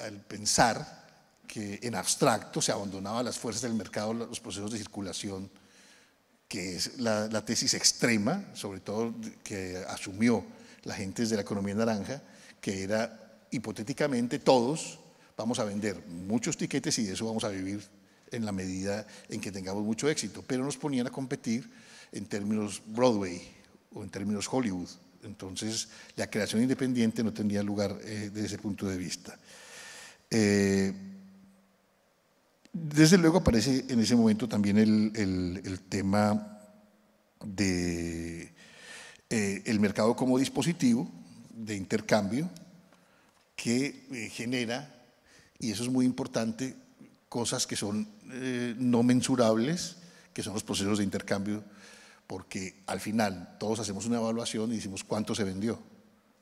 al pensar que en abstracto se abandonaban las fuerzas del mercado, los procesos de circulación, que es la, tesis extrema, sobre todo que asumió la gente de la economía naranja, que era hipotéticamente todos vamos a vender muchos tiquetes y de eso vamos a vivir en la medida en que tengamos mucho éxito, pero nos ponían a competir en términos Broadway o en términos Hollywood. Entonces, la creación independiente no tendría lugar eh, desde ese punto de vista. Eh, desde luego aparece en ese momento también el, tema del eh, mercado como dispositivo de intercambio que eh, genera, y eso es muy importante, cosas que son eh, no mensurables, que son los procesos de intercambio, porque al final todos hacemos una evaluación y decimos cuánto se vendió,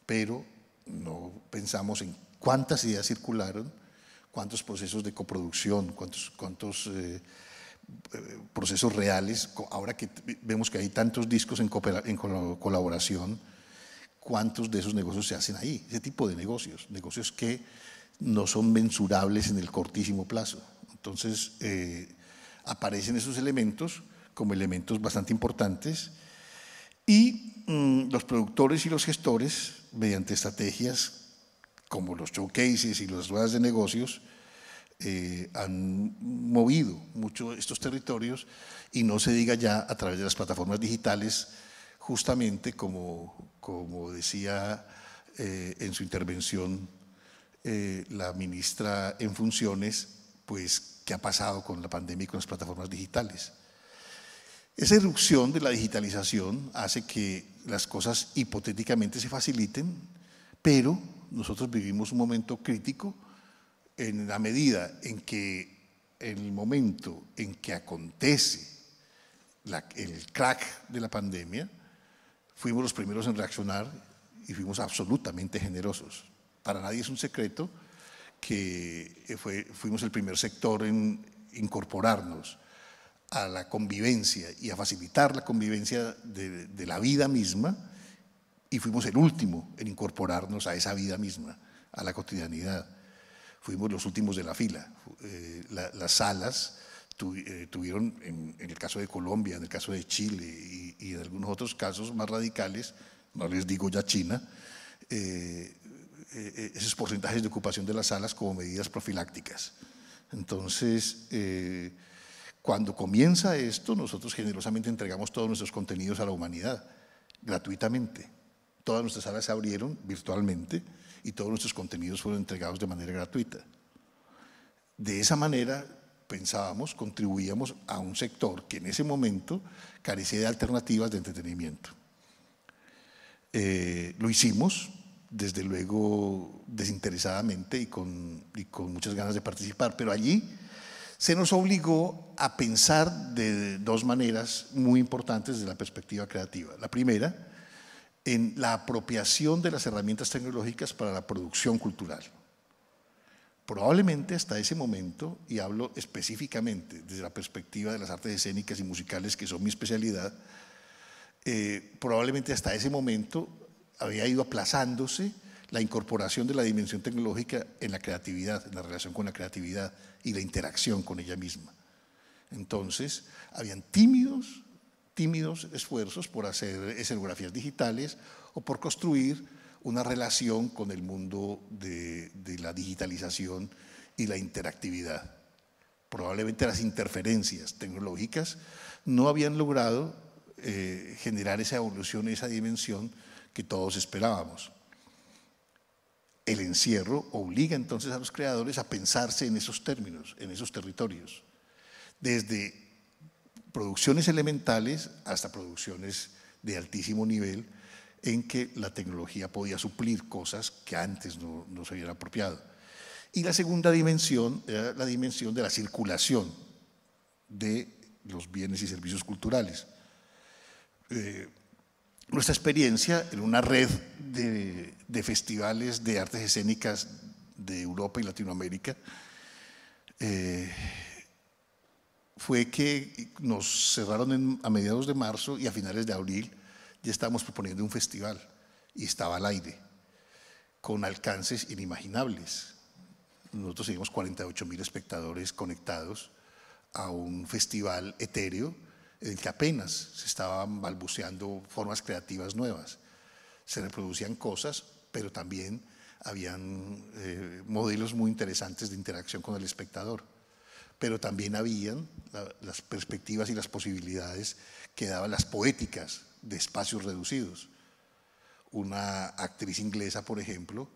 pero no pensamos en cuántas ideas circularon, cuántos procesos de coproducción, cuántos, eh, eh, procesos reales, ahora que vemos que hay tantos discos en, colaboración, cuántos de esos negocios se hacen ahí, ese tipo de negocios, negocios que no son mensurables en el cortísimo plazo. Entonces, eh, aparecen esos elementos como elementos bastante importantes y mm, los productores y los gestores, mediante estrategias como los showcases y las ruedas de negocios, eh, han movido mucho estos territorios y no se diga ya a través de las plataformas digitales, justamente como, como decía eh, en su intervención eh, la ministra en funciones, pues qué ha pasado con la pandemia y con las plataformas digitales. Esa erupción de la digitalización hace que las cosas hipotéticamente se faciliten, pero nosotros vivimos un momento crítico en la medida en que el momento en que acontece el crack de la pandemia, fuimos los primeros en reaccionar y fuimos absolutamente generosos. Para nadie es un secreto que eh, fuimos el primer sector en incorporarnos a la convivencia y a facilitar la convivencia de la vida misma y fuimos el último en incorporarnos a esa vida misma, a la cotidianidad. Fuimos los últimos de la fila. Eh, las salas eh, tuvieron, en, el caso de Colombia, en el caso de Chile y, en algunos otros casos más radicales, no les digo ya China, eh, esos porcentajes de ocupación de las salas como medidas profilácticas. Entonces, cuando comienza esto, nosotros generosamente entregamos todos nuestros contenidos a la humanidad, gratuitamente. Todas nuestras salas se abrieron virtualmente y todos nuestros contenidos fueron entregados de manera gratuita. De esa manera, pensábamos, contribuíamos a un sector que en ese momento carecía de alternativas de entretenimiento. Eh, lo hicimos, desde luego, desinteresadamente y con, y con muchas ganas de participar, pero allí se nos obligó a pensar de dos maneras muy importantes desde la perspectiva creativa. La primera, en la apropiación de las herramientas tecnológicas para la producción cultural. Probablemente hasta ese momento, y hablo específicamente desde la perspectiva de las artes escénicas y musicales, que son mi especialidad, eh, probablemente hasta ese momento había ido aplazándose la incorporación de la dimensión tecnológica en la creatividad, en la relación con la creatividad y la interacción con ella misma. Entonces, habían tímidos tímidos esfuerzos por hacer escenografías digitales o por construir una relación con el mundo de, la digitalización y la interactividad. Probablemente las interferencias tecnológicas no habían logrado eh, generar esa evolución, esa dimensión que todos esperábamos. El encierro obliga entonces a los creadores a pensarse en esos términos, en esos territorios, desde producciones elementales hasta producciones de altísimo nivel en que la tecnología podía suplir cosas que antes no, se habían apropiado. Y la segunda dimensión era la dimensión de la circulación de los bienes y servicios culturales. Eh, nuestra experiencia en una red de, festivales de artes escénicas de Europa y Latinoamérica eh, fue que nos cerraron a mediados de marzo y a finales de abril ya estábamos proponiendo un festival y estaba al aire, con alcances inimaginables. Nosotros teníamos 48 mil espectadores conectados a un festival etéreo en el que apenas se estaban balbuceando formas creativas nuevas. Se reproducían cosas, pero también habían eh, modelos muy interesantes de interacción con el espectador pero también habían las perspectivas y las posibilidades que daban las poéticas de espacios reducidos. Una actriz inglesa, por ejemplo,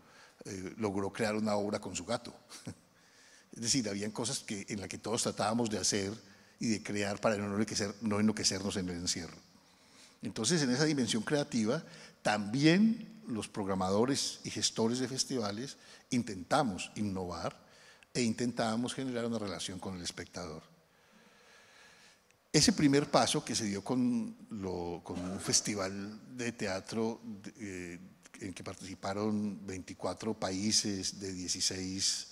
eh, logró crear una obra con su gato. Es decir, habían cosas que, en las que todos tratábamos de hacer y de crear para no, enloquecer, no enloquecernos en el encierro. Entonces, en esa dimensión creativa, también los programadores y gestores de festivales intentamos innovar e intentábamos generar una relación con el espectador. Ese primer paso que se dio con, un festival de teatro eh, en que participaron 24 países de 16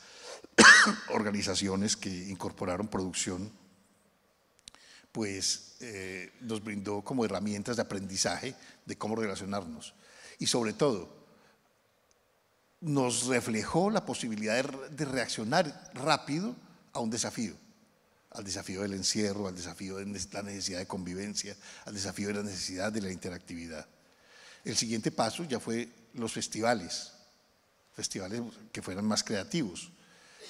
organizaciones que incorporaron producción, pues eh, nos brindó como herramientas de aprendizaje de cómo relacionarnos. Y sobre todo, nos reflejó la posibilidad de reaccionar rápido a un desafío, al desafío del encierro, al desafío de la necesidad de convivencia, al desafío de la necesidad de la interactividad. El siguiente paso ya fue los festivales, festivales que fueran más creativos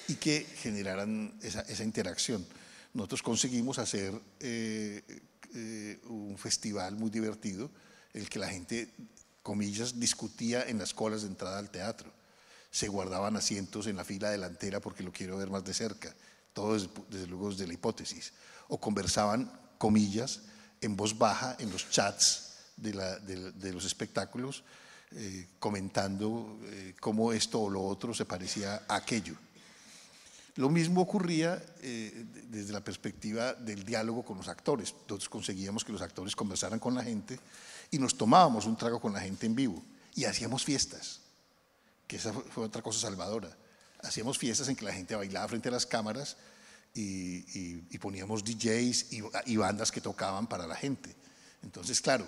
y que generaran esa, interacción. Nosotros conseguimos hacer eh, eh, un festival muy divertido, el que la gente comillas, discutía en las colas de entrada al teatro se guardaban asientos en la fila delantera porque lo quiero ver más de cerca, todo desde, luego desde la hipótesis, o conversaban, comillas, en voz baja en los chats de, los espectáculos, eh, comentando eh, cómo esto o lo otro se parecía a aquello. Lo mismo ocurría eh, desde la perspectiva del diálogo con los actores. Nosotros conseguíamos que los actores conversaran con la gente y nos tomábamos un trago con la gente en vivo y hacíamos fiestas que esa fue otra cosa salvadora. Hacíamos fiestas en que la gente bailaba frente a las cámaras y, poníamos DJs y, bandas que tocaban para la gente. Entonces, claro,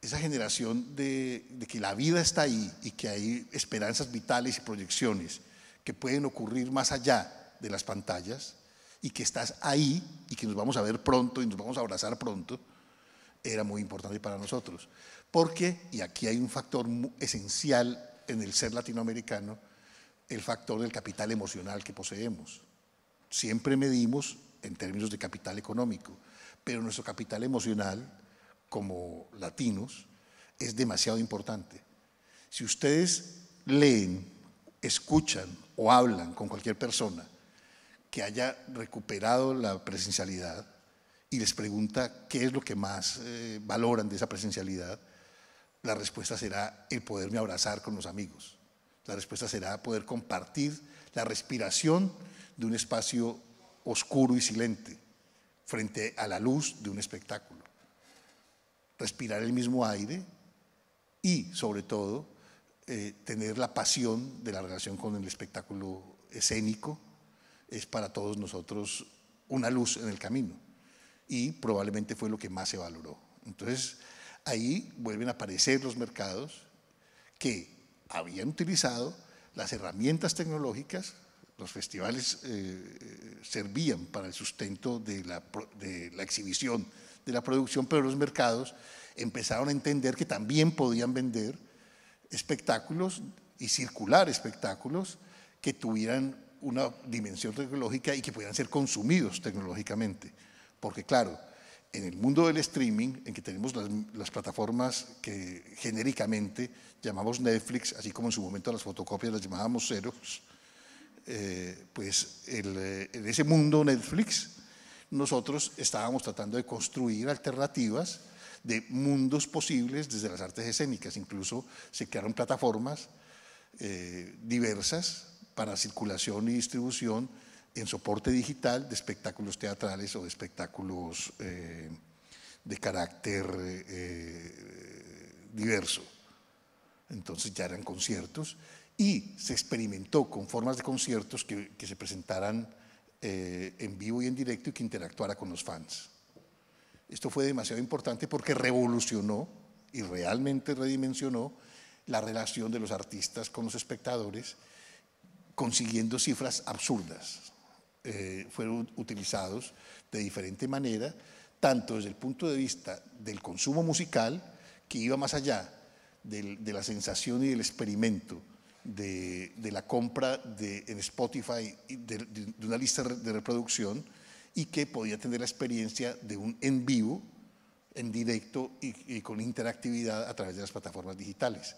esa generación de, que la vida está ahí y que hay esperanzas vitales y proyecciones que pueden ocurrir más allá de las pantallas y que estás ahí y que nos vamos a ver pronto y nos vamos a abrazar pronto, era muy importante para nosotros. Porque, y aquí hay un factor esencial en el ser latinoamericano el factor del capital emocional que poseemos. Siempre medimos en términos de capital económico, pero nuestro capital emocional como latinos es demasiado importante. Si ustedes leen, escuchan o hablan con cualquier persona que haya recuperado la presencialidad y les pregunta qué es lo que más eh, valoran de esa presencialidad, la respuesta será el poderme abrazar con los amigos. La respuesta será poder compartir la respiración de un espacio oscuro y silente frente a la luz de un espectáculo. Respirar el mismo aire y, sobre todo, eh, tener la pasión de la relación con el espectáculo escénico es para todos nosotros una luz en el camino. Y probablemente fue lo que más se valoró. Entonces, Ahí vuelven a aparecer los mercados que habían utilizado las herramientas tecnológicas, los festivales eh, eh, servían para el sustento de la, de la exhibición, de la producción, pero los mercados empezaron a entender que también podían vender espectáculos y circular espectáculos que tuvieran una dimensión tecnológica y que pudieran ser consumidos tecnológicamente. Porque claro, en el mundo del streaming, en que tenemos las, plataformas que genéricamente llamamos Netflix, así como en su momento las fotocopias las llamábamos ceros, eh, pues eh, en ese mundo Netflix nosotros estábamos tratando de construir alternativas de mundos posibles desde las artes escénicas. Incluso se crearon plataformas eh, diversas para circulación y distribución en soporte digital de espectáculos teatrales o de espectáculos eh, de carácter eh, diverso. Entonces ya eran conciertos y se experimentó con formas de conciertos que, se presentaran eh, en vivo y en directo y que interactuara con los fans. Esto fue demasiado importante porque revolucionó y realmente redimensionó la relación de los artistas con los espectadores, consiguiendo cifras absurdas. Eh, fueron utilizados de diferente manera, tanto desde el punto de vista del consumo musical, que iba más allá de la sensación y del experimento de, la compra en Spotify de, una lista de reproducción y que podía tener la experiencia de un en vivo, en directo y con interactividad a través de las plataformas digitales.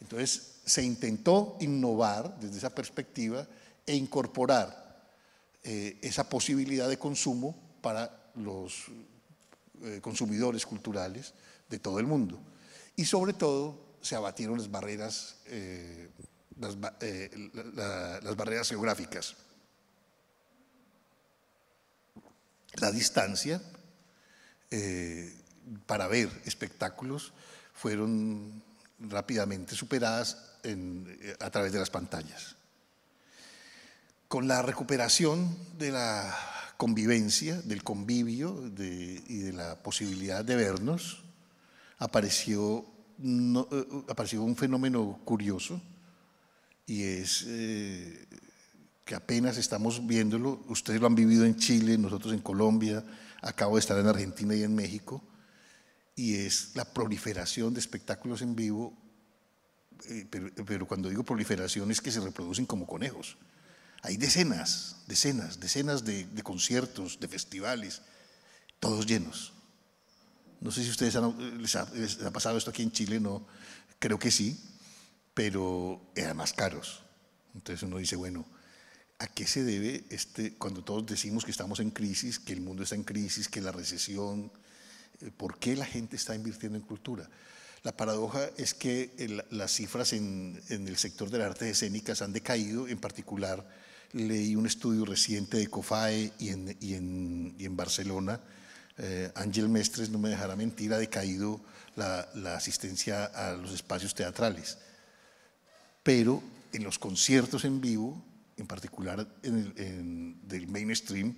Entonces se intentó innovar desde esa perspectiva e incorporar eh, esa posibilidad de consumo para los eh, consumidores culturales de todo el mundo. Y sobre todo se abatieron las barreras, eh, las, barreras geográficas. La distancia para ver espectáculos fueron rápidamente superadas a través de las pantallas con la recuperación de la convivencia, del convivio y de la posibilidad de vernos, apareció, eh, apareció un fenómeno curioso y es eh, que apenas estamos viéndolo, ustedes lo han vivido en Chile, nosotros en Colombia, acabo de estar en Argentina y en México, y es la proliferación de espectáculos en vivo, eh, pero, cuando digo proliferación es que se reproducen como conejos. Hay decenas, decenas, decenas de, conciertos, de festivales, todos llenos. No sé si ustedes les, ha, pasado esto aquí en Chile, no, creo que sí, pero eran más caros. Entonces uno dice, bueno, ¿a qué se debe este, cuando todos decimos que estamos en crisis, que el mundo está en crisis, que la recesión, eh, por qué la gente está invirtiendo en cultura? La paradoja es que las cifras en, en, el sector de las artes escénicas han decaído, en particular leí un estudio reciente de COFAE y en, Barcelona, eh, Ángel Mestres, no me dejará mentir, ha decaído la, asistencia a los espacios teatrales. Pero en los conciertos en vivo, en particular en el, del mainstream,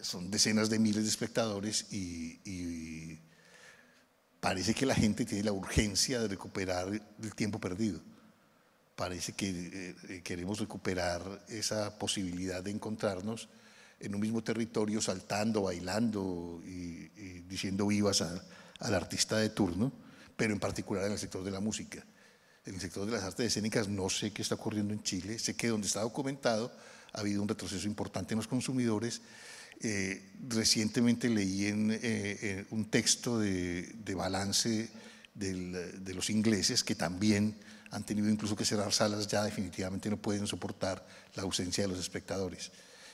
son decenas de miles de espectadores y, y parece que la gente tiene la urgencia de recuperar el tiempo perdido parece que eh, eh, queremos recuperar esa posibilidad de encontrarnos en un mismo territorio, saltando, bailando y, diciendo vivas al artista de turno, pero en particular en el sector de la música. En el sector de las artes escénicas no sé qué está ocurriendo en Chile, sé que donde está documentado ha habido un retroceso importante en los consumidores. Eh, recientemente leí en, un texto de, balance de los ingleses que también han tenido incluso que cerrar salas, ya definitivamente no pueden soportar la ausencia de los espectadores.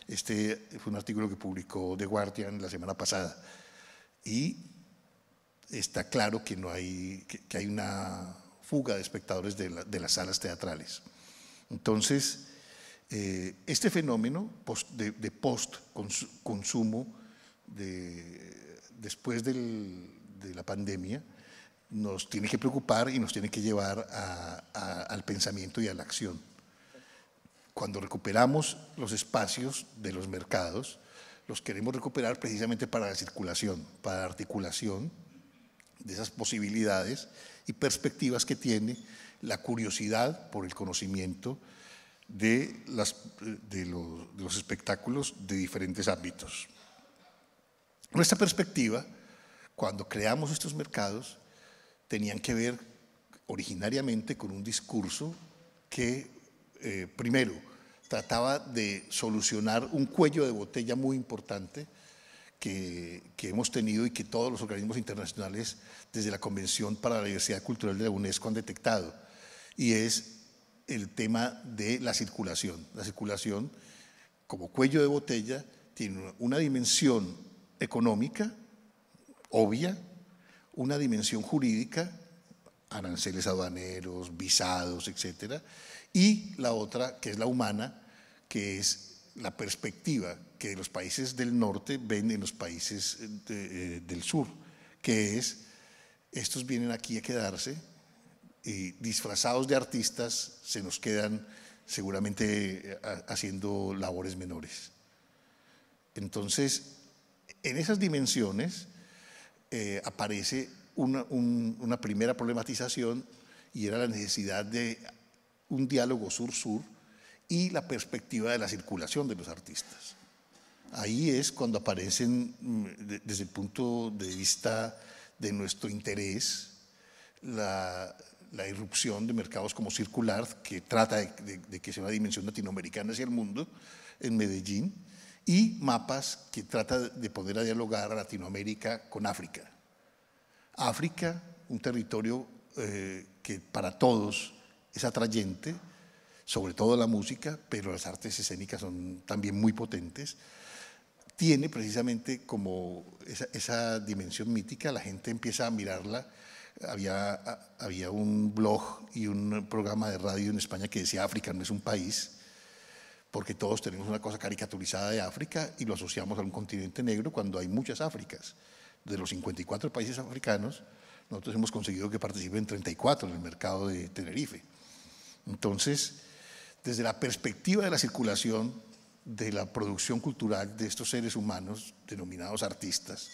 Este fue un artículo que publicó The Guardian la semana pasada. Y está claro que, no hay, que, hay una fuga de espectadores de, las salas teatrales. Entonces, eh, este fenómeno de, de post-consumo de, después de la pandemia nos tiene que preocupar y nos tiene que llevar al pensamiento y a la acción. Cuando recuperamos los espacios de los mercados, los queremos recuperar precisamente para la circulación, para la articulación de esas posibilidades y perspectivas que tiene la curiosidad por el conocimiento de, los, de los espectáculos de diferentes ámbitos. Nuestra perspectiva, cuando creamos estos mercados, tenían que ver originariamente con un discurso que, eh, primero, trataba de solucionar un cuello de botella muy importante que, que, hemos tenido y que todos los organismos internacionales desde la Convención para la Diversidad Cultural de la UNESCO han detectado, y es el tema de la circulación. La circulación, como cuello de botella, tiene una dimensión económica, obvia, una dimensión jurídica, aranceles aduaneros, visados, etcétera, y la otra, que es la humana, que es la perspectiva que los países del norte ven en los países eh, del sur, que es, estos vienen aquí a quedarse, y disfrazados de artistas se nos quedan seguramente eh, haciendo labores menores. Entonces, en esas dimensiones, eh, aparece una, primera problematización y era la necesidad de un diálogo sur-sur y la perspectiva de la circulación de los artistas. Ahí es cuando aparecen, mm, desde el punto de vista de nuestro interés, la, irrupción de mercados como Circular, que trata de, de, que sea una dimensión latinoamericana hacia el mundo, en Medellín, y mapas que trata de poder a dialogar a Latinoamérica con África. África, un territorio eh, que para todos es atrayente, sobre todo la música, pero las artes escénicas son también muy potentes, tiene precisamente como esa, dimensión mítica, la gente empieza a mirarla. Había, había un blog y un programa de radio en España que decía África no es un país, porque todos tenemos una cosa caricaturizada de África y lo asociamos a un continente negro cuando hay muchas Áfricas. De los 54 países africanos, nosotros hemos conseguido que participen 34 en el mercado de Tenerife. Entonces, desde la perspectiva de la circulación de la producción cultural de estos seres humanos, denominados artistas,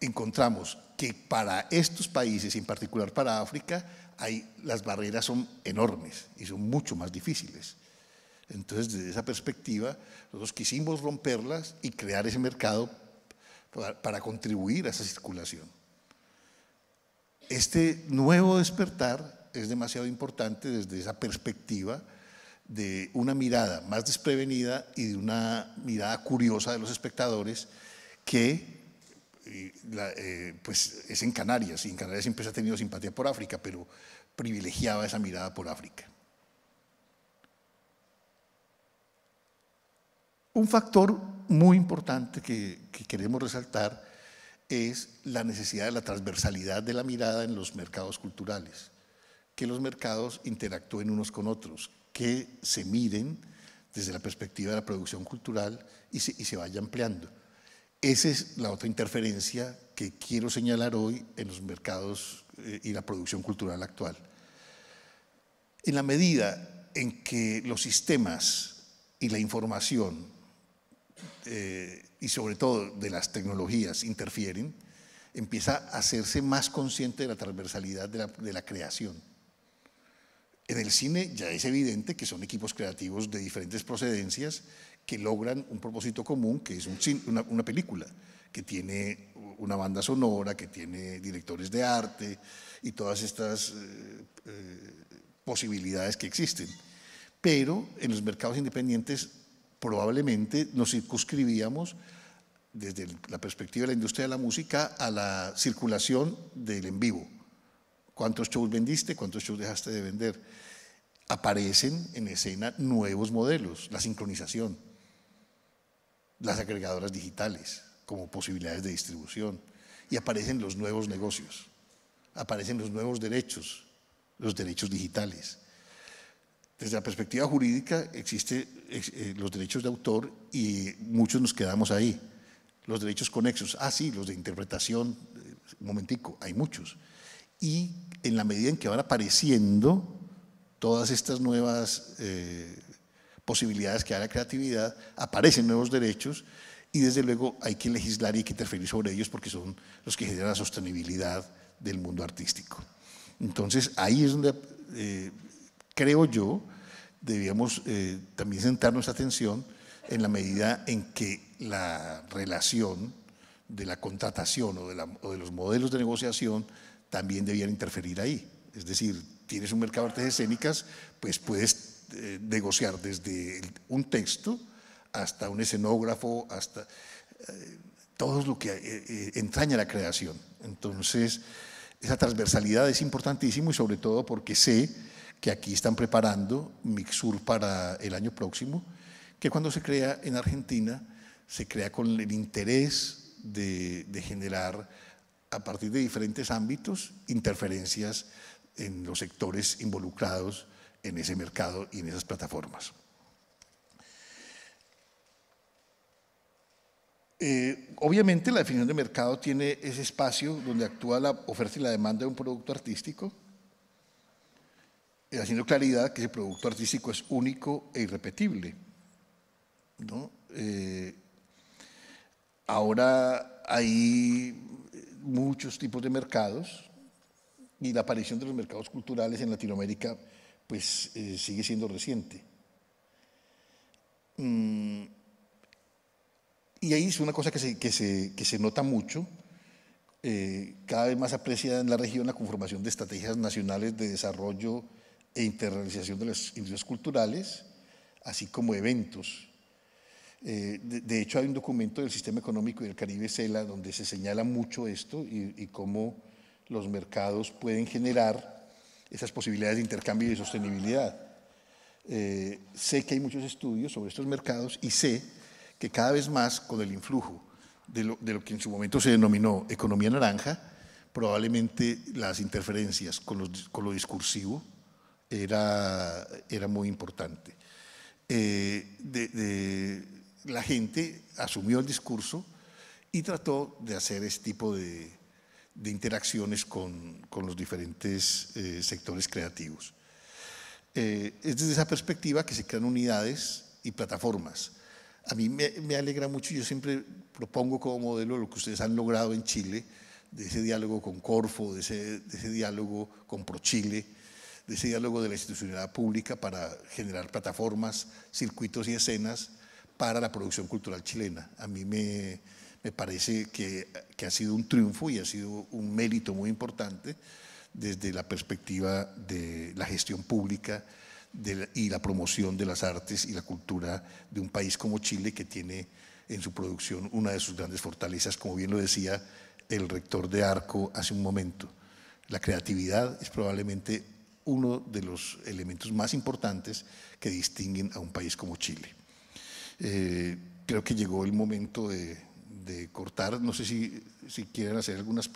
encontramos que para estos países, en particular para África, hay, las barreras son enormes y son mucho más difíciles. Entonces, desde esa perspectiva, nosotros quisimos romperlas y crear ese mercado para, contribuir a esa circulación. Este nuevo despertar es demasiado importante desde esa perspectiva de una mirada más desprevenida y de una mirada curiosa de los espectadores que eh, eh, pues es en Canarias y en Canarias siempre se ha tenido simpatía por África, pero privilegiaba esa mirada por África. Un factor muy importante que, queremos resaltar es la necesidad de la transversalidad de la mirada en los mercados culturales, que los mercados interactúen unos con otros, que se miren desde la perspectiva de la producción cultural y se vaya ampliando. Esa es la otra interferencia que quiero señalar hoy en los mercados eh, y la producción cultural actual. En la medida en que los sistemas y la información eh, y sobre todo de las tecnologías interfieren, empieza a hacerse más consciente de la transversalidad de la, creación. En el cine ya es evidente que son equipos creativos de diferentes procedencias que logran un propósito común, que es un, una, película, que tiene una banda sonora, que tiene directores de arte y todas estas eh, eh, posibilidades que existen. Pero en los mercados independientes probablemente nos circunscribíamos desde la perspectiva de la industria de la música a la circulación del en vivo. ¿Cuántos shows vendiste? ¿Cuántos shows dejaste de vender? Aparecen en escena nuevos modelos, la sincronización, las agregadoras digitales como posibilidades de distribución y aparecen los nuevos negocios, aparecen los nuevos derechos, los derechos digitales. Desde la perspectiva jurídica existen eh, los derechos de autor y muchos nos quedamos ahí. Los derechos conexos, ah sí, los de interpretación, eh, un momentico, hay muchos. Y en la medida en que van apareciendo todas estas nuevas eh, posibilidades que da la creatividad, aparecen nuevos derechos y desde luego hay que legislar y hay que interferir sobre ellos porque son los que generan la sostenibilidad del mundo artístico. Entonces ahí es donde creo yo, debíamos eh, también centrar nuestra atención en la medida en que la relación de la contratación o de, los modelos de negociación también debían interferir ahí. Es decir, tienes un mercado de artes escénicas, pues puedes eh, negociar desde un texto hasta un escenógrafo, hasta eh, todo lo que entraña la creación. Entonces, esa transversalidad es importantísimo y sobre todo porque sé que aquí están preparando Mixur para el año próximo, que cuando se crea en Argentina, se crea con el interés de, generar, a partir de diferentes ámbitos, interferencias en los sectores involucrados en ese mercado y en esas plataformas. Eh, obviamente la definición de mercado tiene ese espacio donde actúa la oferta y la demanda de un producto artístico, eh, haciendo claridad que ese producto artístico es único e irrepetible. Eh, ahora hay eh, muchos tipos de mercados y la aparición de los mercados culturales en Latinoamérica pues sigue siendo reciente. Mm, y ahí es una cosa que se, nota mucho, cada vez más apreciada en la región la conformación de estrategias nacionales de desarrollo e internalización de las industrias culturales, así como eventos. Eh, de, hecho, hay un documento del Sistema Económico y del Caribe CELA donde se señala mucho esto y, cómo los mercados pueden generar esas posibilidades de intercambio y de sostenibilidad. Eh, sé que hay muchos estudios sobre estos mercados y sé que cada vez más con el influjo de lo, que en su momento se denominó economía naranja, probablemente las interferencias con lo discursivo era, era muy importante. Eh, la gente asumió el discurso y trató de hacer este tipo de, interacciones con, los diferentes eh, sectores creativos. Eh, es desde esa perspectiva que se crean unidades y plataformas. A mí me, alegra mucho, yo siempre propongo como modelo lo que ustedes han logrado en Chile, de ese diálogo con Corfo, de ese, de ese diálogo con ProChile, de ese diálogo de la institucionalidad pública para generar plataformas, circuitos y escenas para la producción cultural chilena. A mí me, parece que, ha sido un triunfo y ha sido un mérito muy importante desde la perspectiva de la gestión pública y la promoción de las artes y la cultura de un país como Chile que tiene en su producción una de sus grandes fortalezas, como bien lo decía el rector de Arco hace un momento. La creatividad es probablemente uno de los elementos más importantes que distinguen a un país como Chile. Eh, creo que llegó el momento de, cortar. No sé si, quieren hacer algunas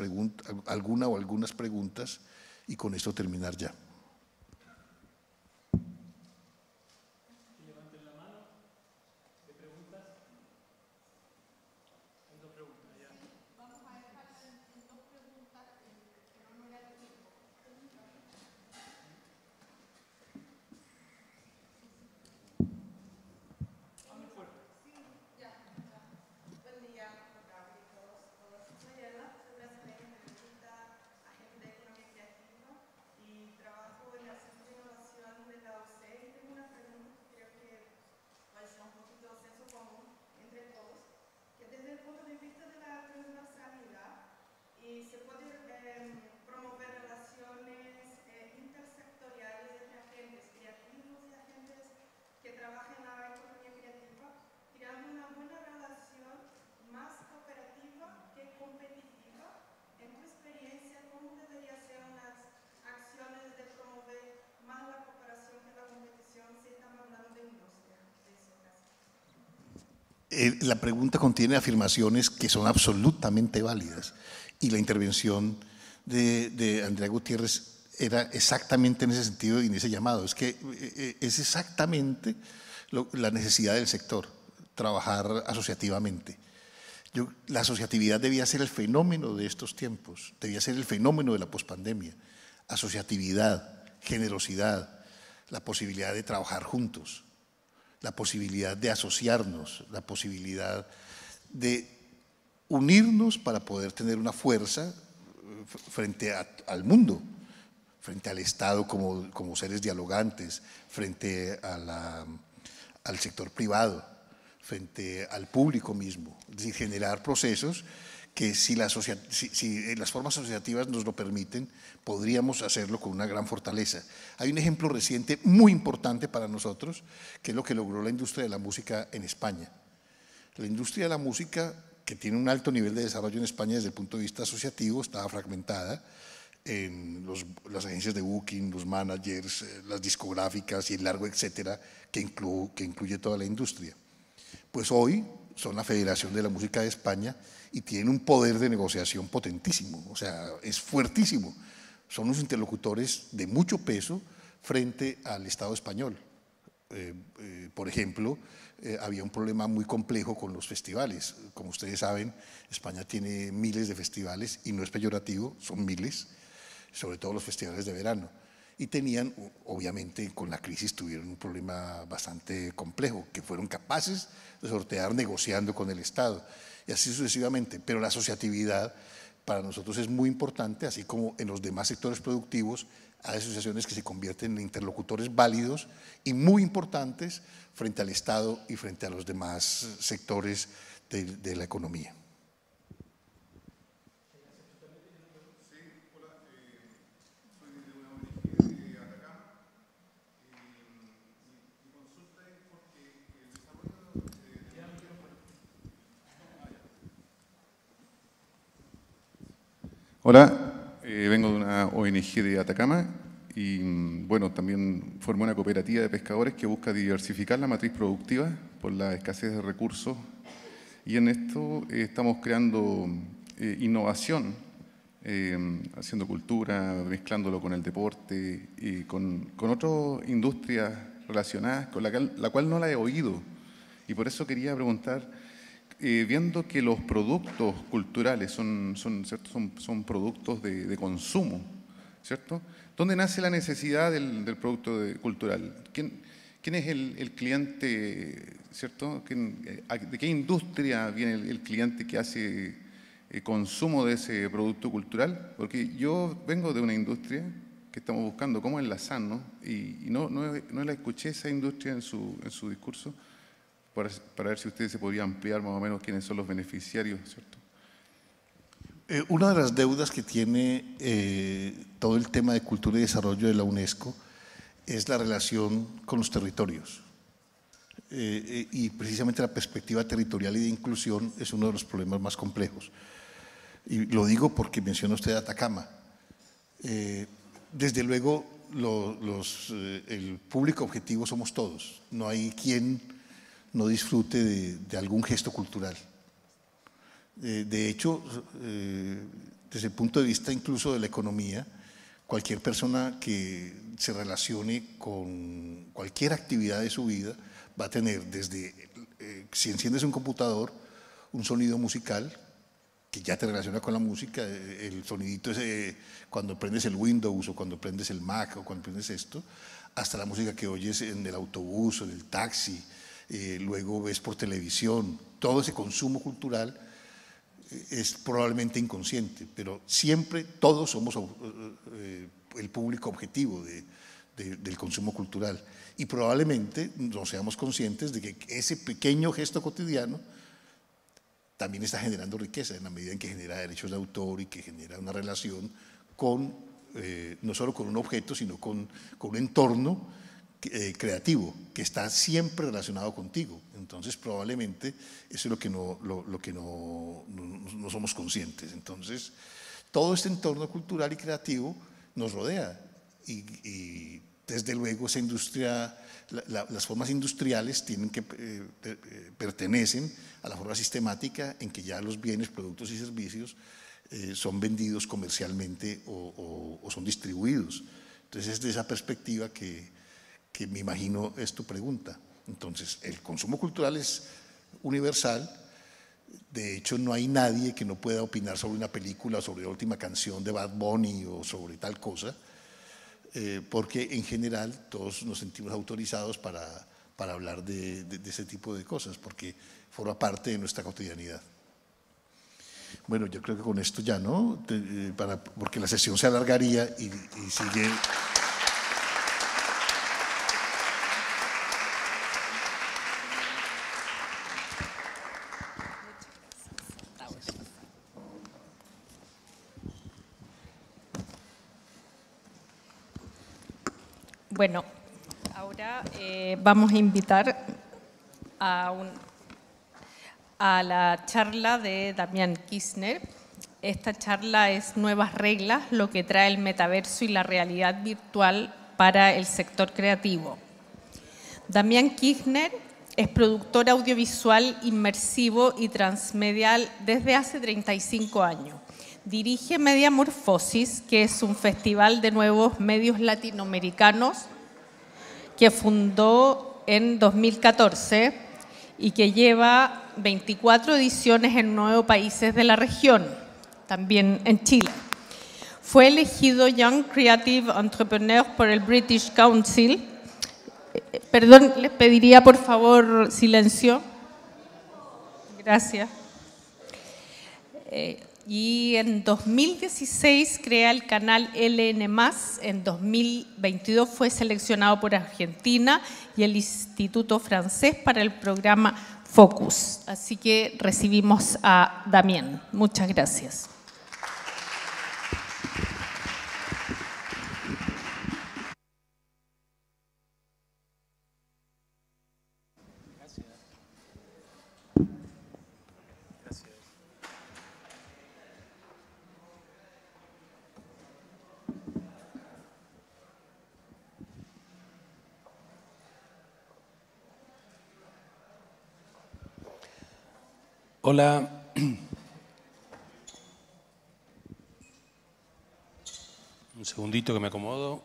alguna o algunas preguntas y con esto terminar ya. la pregunta contiene afirmaciones que son absolutamente válidas y la intervención de, Andrea Gutiérrez era exactamente en ese sentido y en ese llamado. Es que eh, eh, es exactamente la necesidad del sector, trabajar asociativamente. la asociatividad debía ser el fenómeno de estos tiempos, debía ser el fenómeno de la pospandemia. Asociatividad, generosidad, la posibilidad de trabajar juntos, la posibilidad de asociarnos, la posibilidad de unirnos para poder tener una fuerza eh, frente al mundo, frente al Estado como, seres dialogantes, frente al sector privado, frente al público mismo, generar procesos que si, si, eh, las formas asociativas nos lo permiten, podríamos hacerlo con una gran fortaleza. Hay un ejemplo reciente muy importante para nosotros, que es lo que logró la industria de la música en España. La industria de la música, que tiene un alto nivel de desarrollo en España desde el punto de vista asociativo, estaba fragmentada, en las agencias de booking, los managers, eh, las discográficas y el largo etcétera, que, que incluye toda la industria. Pues hoy son la Federación de la Música de España y tiene un poder de negociación potentísimo, o sea, es fuertísimo. Son unos interlocutores de mucho peso frente al Estado español. Eh, eh, por ejemplo, eh, había un problema muy complejo con los festivales. Como ustedes saben, España tiene miles de festivales y no es peyorativo, son miles, sobre todo los festivales de verano y tenían, obviamente con la crisis tuvieron un problema bastante complejo, que fueron capaces de sortear negociando con el Estado y así sucesivamente. Pero la asociatividad para nosotros es muy importante, así como en los demás sectores productivos hay asociaciones que se convierten en interlocutores válidos y muy importantes frente al Estado y frente a los demás sectores de, de la economía. Hola, eh, vengo de una ONG de Atacama y mm, bueno, también formé una cooperativa de pescadores que busca diversificar la matriz productiva por la escasez de recursos y en esto eh, estamos creando eh, innovación, haciendo cultura, mezclándolo con el deporte y con, con otras industrias relacionadas con la cual no la he oído y por eso quería preguntar viendo que los productos culturales son, productos de, consumo, ¿cierto? ¿Dónde nace la necesidad del, producto cultural? ¿Quién, es el, cliente, ¿cierto? Eh, ¿De qué industria viene el, cliente que hace eh, consumo de ese producto cultural? Porque yo vengo de una industria que estamos buscando cómo enlazarnos y, y no, no, no, la escuché esa industria en en su discurso para, ver si ustedes se podría ampliar más o menos quiénes son los beneficiarios, ¿cierto? Eh, una de las deudas que tiene eh, todo el tema de cultura y desarrollo de la UNESCO es la relación con los territorios. Eh, y precisamente la perspectiva territorial y de inclusión es uno de los problemas más complejos. Y lo digo porque menciona usted Atacama. desde luego, el público objetivo somos todos. No hay quien no disfrute de, algún gesto cultural. Eh, de hecho, eh, desde el punto de vista incluso de la economía, cualquier persona que se relacione con cualquier actividad de su vida va a tener desde, eh, si enciendes un computador, un sonido musical que ya te relaciona con la música, el sonidito es cuando prendes el Windows o cuando prendes el Mac o cuando prendes esto, hasta la música que oyes en el autobús o en el taxi, eh, luego ves por televisión, todo ese consumo cultural eh, es probablemente inconsciente, pero siempre todos somos eh, el público objetivo del consumo cultural y probablemente no seamos conscientes de que ese pequeño gesto cotidiano también está generando riqueza en la medida en que genera derechos de autor y que genera una relación no solo con un objeto, sino con un entorno eh, creativo, que está siempre relacionado contigo. Entonces, probablemente eso es lo que no, lo, que no, somos conscientes. Entonces, todo este entorno cultural y creativo nos rodea y, desde luego esa industria, las formas industriales tienen que, eh, eh, pertenecen a la forma sistemática en que ya los bienes, productos y servicios son vendidos comercialmente o, o, son distribuidos. Entonces es de esa perspectiva que que me imagino es tu pregunta. Entonces, el consumo cultural es universal. De hecho, no hay nadie que no pueda opinar sobre una película, sobre la última canción de Bad Bunny o sobre tal cosa, eh, porque en general todos nos sentimos autorizados para, para hablar de, ese tipo de cosas, porque forma parte de nuestra cotidianidad. Bueno, yo creo que con esto ya, ¿no? Eh, para, porque la sesión se alargaría y, y sigue. Bueno, ahora eh, vamos a invitar a, a la charla de Damián Kirchner. Esta charla es Nuevas Reglas, lo que trae el metaverso y la realidad virtual para el sector creativo. Damián Kirchner es productor audiovisual inmersivo y transmedial desde hace 35 años dirige Media Morphosis, que es un festival de nuevos medios latinoamericanos que fundó en 2014 y que lleva 24 ediciones en nueve países de la región, también en Chile. Fue elegido Young Creative Entrepreneur por el British Council. Perdón, les pediría por favor silencio. Gracias. Eh, y en 2016 crea el canal LN+, en 2022 fue seleccionado por Argentina y el Instituto Francés para el programa Focus. Así que recibimos a Damián. Muchas gracias. Hola. Un segundito que me acomodo.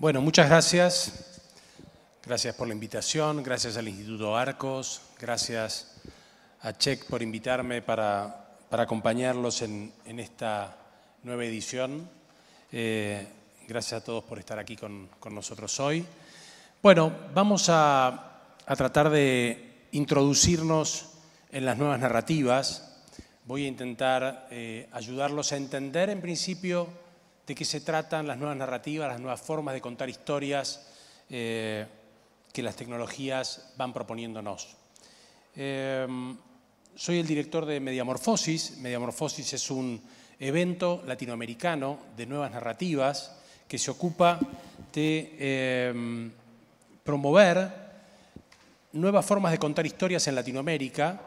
Bueno, muchas gracias. Gracias por la invitación, gracias al Instituto Arcos, gracias a Check por invitarme para, acompañarlos en, esta nueva edición. Eh, gracias a todos por estar aquí con, nosotros hoy. Bueno, vamos a, tratar de introducirnos en las nuevas narrativas. Voy a intentar eh, ayudarlos a entender en principio de qué se tratan las nuevas narrativas, las nuevas formas de contar historias. Eh, que las tecnologías van proponiéndonos. Em, soy el director de Mediamorfosis. Mediamorfosis es un evento latinoamericano de nuevas narrativas que se ocupa de em, promover nuevas formas de contar historias en Latinoamérica.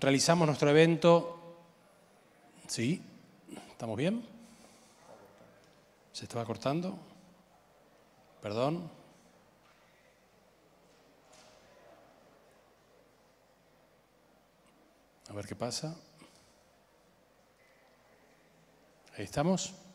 Realizamos nuestro evento... ¿Sí? ¿Estamos bien? ¿Se estaba cortando? Perdón. A ver qué pasa. Ahí estamos.